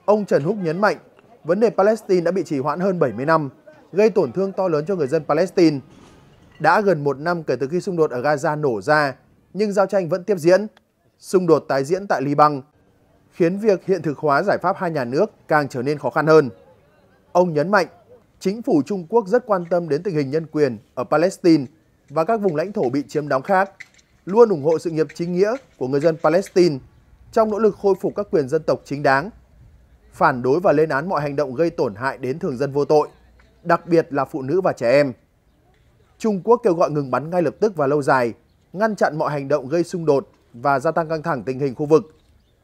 Ông Trần Húc nhấn mạnh, vấn đề Palestine đã bị trì hoãn hơn 70 năm, gây tổn thương to lớn cho người dân Palestine đã gần một năm kể từ khi xung đột ở Gaza nổ ra, nhưng giao tranh vẫn tiếp diễn. Xung đột tái diễn tại Liban khiến việc hiện thực hóa giải pháp hai nhà nước càng trở nên khó khăn hơn. Ông nhấn mạnh, chính phủ Trung Quốc rất quan tâm đến tình hình nhân quyền ở Palestine và các vùng lãnh thổ bị chiếm đóng khác, luôn ủng hộ sự nghiệp chính nghĩa của người dân Palestine trong nỗ lực khôi phục các quyền dân tộc chính đáng, phản đối và lên án mọi hành động gây tổn hại đến thường dân vô tội, đặc biệt là phụ nữ và trẻ em. Trung Quốc kêu gọi ngừng bắn ngay lập tức và lâu dài, ngăn chặn mọi hành động gây xung đột và gia tăng căng thẳng tình hình khu vực,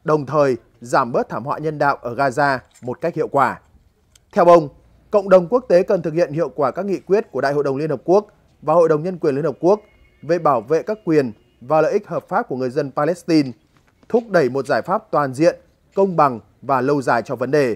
đồng thời giảm bớt thảm họa nhân đạo ở Gaza một cách hiệu quả. Theo ông, cộng đồng quốc tế cần thực hiện hiệu quả các nghị quyết của Đại hội đồng Liên Hợp Quốc và Hội đồng Nhân quyền Liên Hợp Quốc về bảo vệ các quyền và lợi ích hợp pháp của người dân Palestine, thúc đẩy một giải pháp toàn diện, công bằng và lâu dài cho vấn đề.